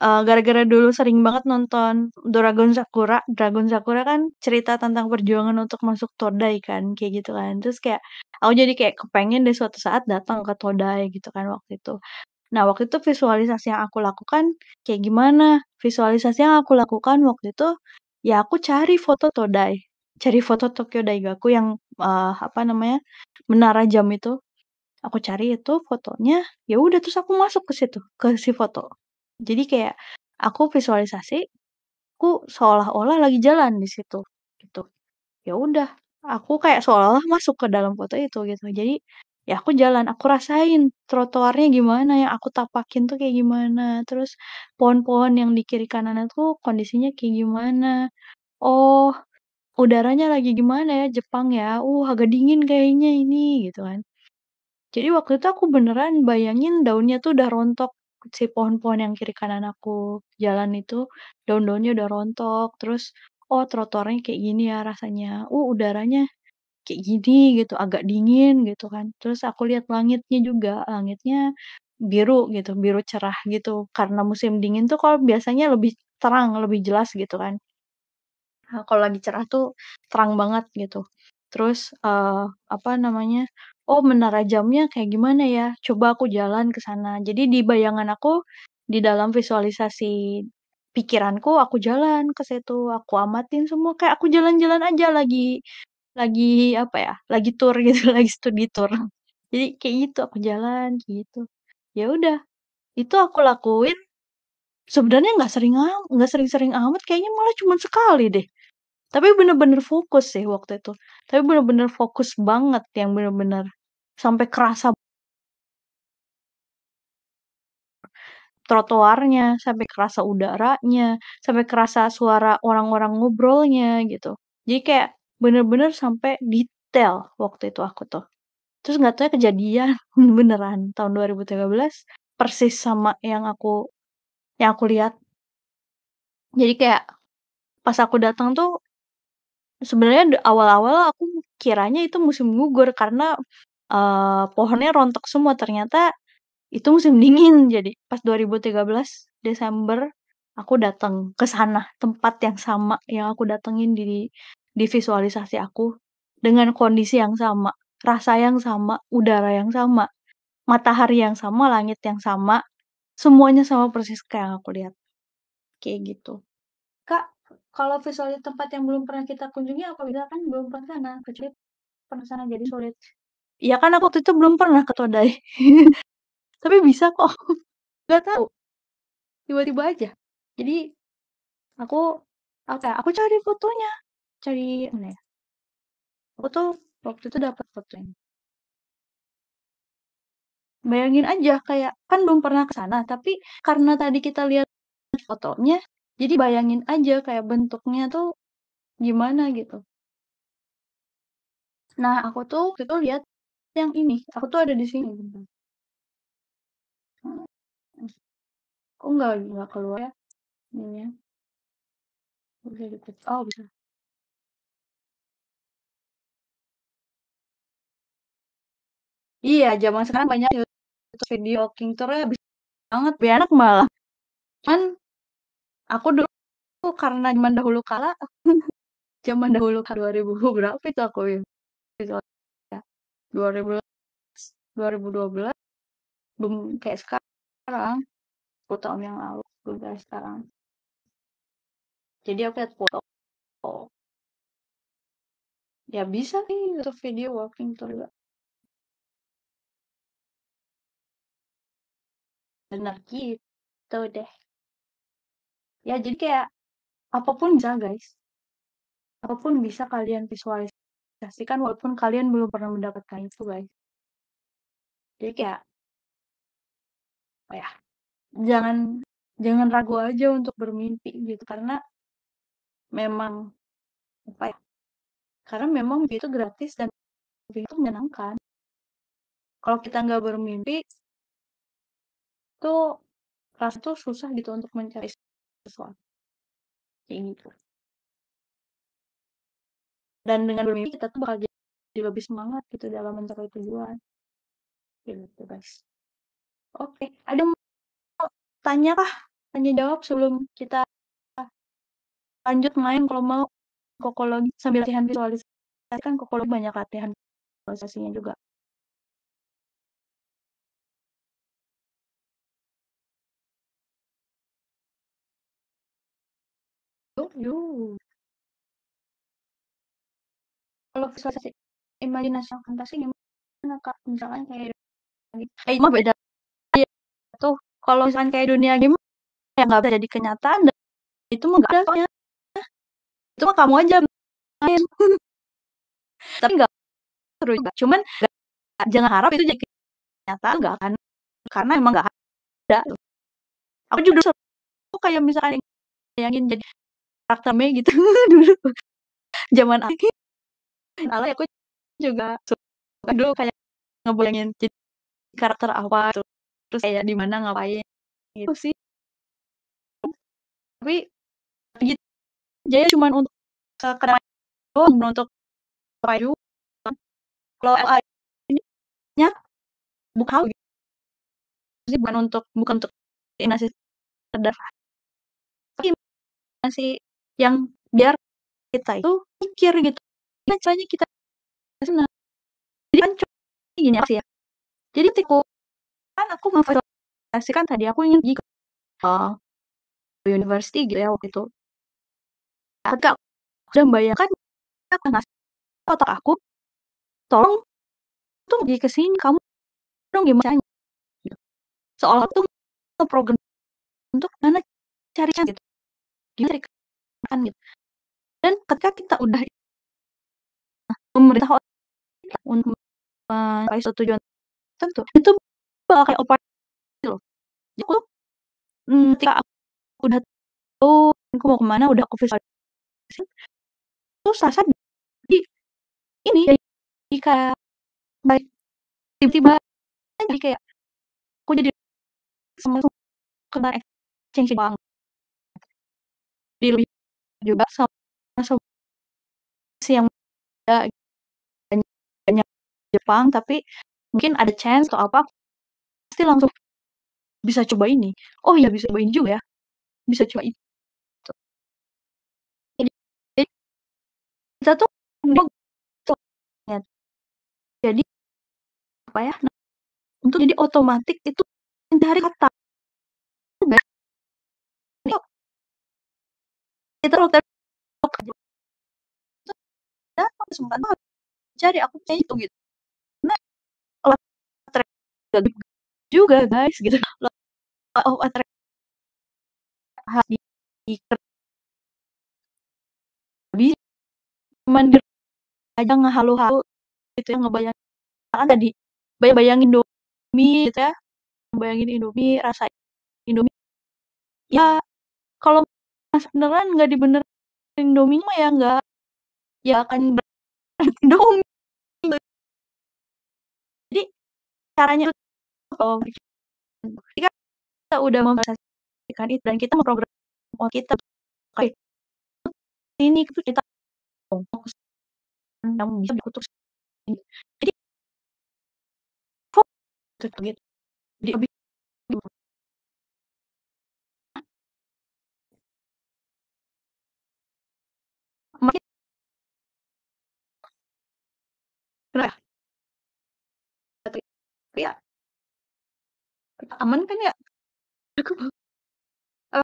[SPEAKER 2] gara eh, gara-gara dulu sering banget nonton Dragon Sakura. Dragon Sakura kan cerita tentang perjuangan untuk masuk Todai kan, kayak gitu kan. Terus kayak, aku jadi kayak kepengen deh suatu saat datang ke Todai gitu kan waktu itu. Nah waktu itu visualisasi yang aku lakukan kayak gimana? Visualisasi yang aku lakukan waktu itu, ya aku cari foto Todai, cari foto Tokyo Daigaku yang, uh, apa namanya, menara jam itu. Aku cari itu fotonya, ya udah terus aku masuk ke situ, ke si foto. Jadi kayak aku visualisasi, aku seolah-olah lagi jalan di situ, gitu. Ya udah, aku kayak seolah-olah masuk ke dalam foto itu gitu. Jadi, ya aku jalan, aku rasain trotoarnya gimana, yang aku tapakin tuh kayak gimana, terus pohon-pohon yang di kiri kanan itu kondisinya kayak gimana. Oh, udaranya lagi gimana ya Jepang ya, uh, agak dingin kayaknya ini, gitu kan. Jadi waktu itu aku beneran bayangin daunnya tuh udah rontok si pohon-pohon yang kiri kanan aku jalan itu daun-daunnya udah rontok terus oh trotoarnya kayak gini ya rasanya uh udaranya kayak gini gitu agak dingin gitu kan terus aku lihat langitnya juga langitnya biru gitu biru cerah gitu karena musim dingin tuh kalau biasanya lebih terang lebih jelas gitu kan nah, kalau lagi cerah tuh terang banget gitu terus uh, apa namanya "Oh, menara jamnya kayak gimana ya? Coba aku jalan ke sana." Jadi di bayangan aku, di dalam visualisasi pikiranku, aku jalan ke situ, aku amatin semua, kayak aku jalan-jalan aja lagi lagi apa ya, lagi tour gitu, lagi studi tour. Jadi kayak gitu, aku jalan gitu. Ya udah, itu aku lakuin, sebenarnya nggak sering am nggak sering-sering amat, kayaknya malah cuma sekali deh. Tapi bener-bener fokus sih waktu itu, tapi bener-bener fokus banget
[SPEAKER 1] yang bener-bener sampai kerasa
[SPEAKER 2] trotoarnya, sampai kerasa udaranya, sampai kerasa suara orang-orang ngobrolnya gitu. Jadi kayak bener-bener sampai detail waktu itu aku tuh. Terus nggak tahu ya kejadian beneran tahun 2013 persis sama yang aku yang aku lihat. Jadi kayak pas aku datang tuh Sebenarnya awal-awal aku kiranya itu musim gugur karena, uh, pohonnya rontok semua, ternyata itu musim dingin. Jadi pas 2013 Desember aku datang ke sana, tempat yang sama yang aku datengin di di visualisasi aku, dengan kondisi yang sama, rasa yang sama, udara yang sama, matahari yang sama, langit yang sama, semuanya sama persis kayak yang aku lihat. Kayak gitu. Kak kalau visualnya tempat yang belum pernah kita kunjungi apa bisa kan belum pernah sana, kecuali pernah sana jadi sulit. Ya kan aku waktu itu belum pernah ke Todai. Tapi bisa kok.
[SPEAKER 1] Gak tahu. Tiba-tiba aja. Jadi aku oke ya, aku cari fotonya. Cari mana ya? Aku tuh waktu itu dapat fotonya
[SPEAKER 2] bayangin aja kayak kan belum pernah ke sana tapi karena tadi kita lihat fotonya jadi bayangin aja kayak bentuknya tuh gimana gitu. Nah, aku tuh waktu
[SPEAKER 1] itu lihat yang ini, aku tuh ada di sini. Kok nggak nggak keluar ya? ya Bisa Oh, bisa. Iya, zaman sekarang banyak YouTube video walking tour ya bisa banget, Banyak malah. Cuman Aku dulu karena zaman dahulu kala zaman dahulu kala 2000 berapa itu aku ya? 2000 2012 belum kayak sekarang 10 tahun yang lalu belum kayak sekarang jadi aku lihat foto ya bisa nih itu video walking tour juga benar gitu deh Ya jadi kayak, apapun bisa guys. Apapun bisa kalian visualisasikan walaupun kalian belum pernah mendapatkan itu guys. Jadi kayak, oh ya, jangan jangan ragu aja untuk bermimpi gitu karena memang apa ya karena memang itu gratis dan itu menyenangkan kalau kita nggak bermimpi tuh rasa tuh susah gitu untuk mencari sesuatu kayak gitu dan dengan bermimpi kita tuh bakal jadi lebih semangat gitu dalam mencapai tujuan Gitu, gitu guys oke okay. ada mau tanya kah tanya jawab sebelum kita lanjut main kalau mau kokologi sambil latihan visualisasi kan kokologi banyak latihan visualisasinya juga kalau visualisasi imajinasi yang fantasi gimana kak misalkan kayak eh, mah beda ya, tuh kalau misalkan kayak dunia game ya nggak bisa jadi kenyataan dan itu mah nggak ada soalnya itu mah kamu aja main tapi nggak seru juga cuman gak, jangan harap itu jadi kenyataan nggak akan karena emang nggak ada aku juga tuh kayak misalkan yang ingin jadi karakter Mei gitu dulu zaman akhir Lalu aku juga suka dulu kayak ngebayangin karakter apa itu. Terus kayak di mana ngapain gitu sih. Tapi gitu. Jadi cuman untuk sekedar doang untuk apa juga. Kalau LA ya bukan gitu. Jadi bukan untuk bukan untuk inasi sekedar tapi masih yang biar kita itu mikir gitu gimana caranya kita senang jadi kan gini sih ya jadi tiku kan aku memfasilitasikan tadi aku ingin pergi ke uh, eh, university gitu ya waktu itu agak udah membayangkan kan otak aku tolong tuh pergi ke sini kamu dong gimana caranya gitu. seolah tuh program untuk mana cari gitu gimana kan gitu dan ketika kita udah pemerintah untuk mencapai suatu tujuan tentu itu pakai operasi loh jadi aku hmm, ketika aku udah tahu aku mau kemana udah aku visualisasi terus sasar di ini jadi kayak tiba-tiba jadi kayak aku jadi sama kena exchange uang di juga sama, sama yang ada Jepang tapi mungkin ada chance atau apa pasti langsung bisa coba ini oh ya bisa cobain juga ya bisa coba itu jadi kita tuh jadi apa ya nah, untuk jadi otomatis itu dari kata kita kalau kita cari aku kayak itu gitu dan gitu juga guys gitu law of attraction bisa cuman aja ngehalu-halu gitu ya ngebayang kan tadi bayang bayangin Indomie gitu ya bayangin Indomie rasa Indomie ya kalau mas beneran nggak dibenerin Indomie mah ya nggak ya akan Indomie jadi caranya kalau oh, ketika kita udah memperhatikan itu dan kita memprogram kita kayak ini itu kita yang bisa dikutuk jadi fokus gitu jadi Kenapa? Ya, Aman kan ya? Aku bang oh.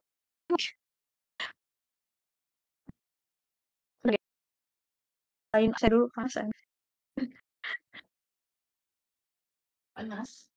[SPEAKER 1] Lain saya dulu, panas Panas.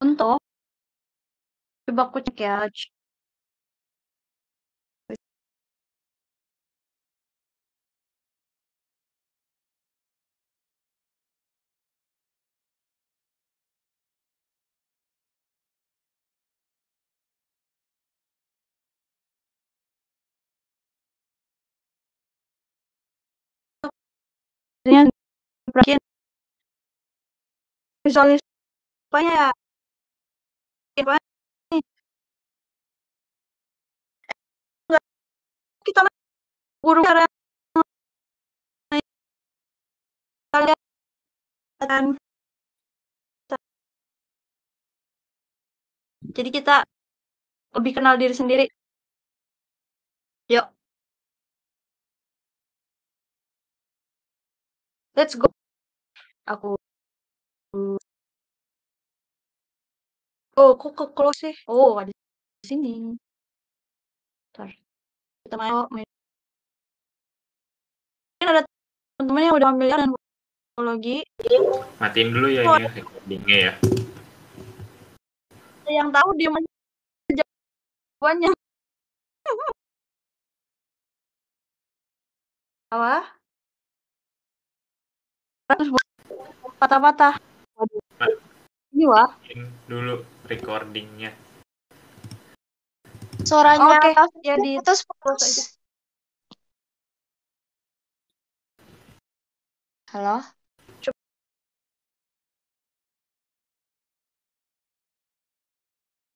[SPEAKER 1] untuk coba aku cek ya Visualização apanya ya? Apanya? Enggak. Kita guru cara jadi kita lebih kenal diri sendiri yuk let's go aku Oh, kok ke close sih? Oh, ada di sini. Bentar. Kita mau oh, main. Mungkin ada teman-teman yang udah ambil dan teknologi. Matiin dulu ya oh. ini recordingnya ya. Yang tahu dia masih jawabannya. Apa? Terus Patah-patah jiwa Dulu recordingnya. Suaranya okay. atas jadi terus putus. Halo?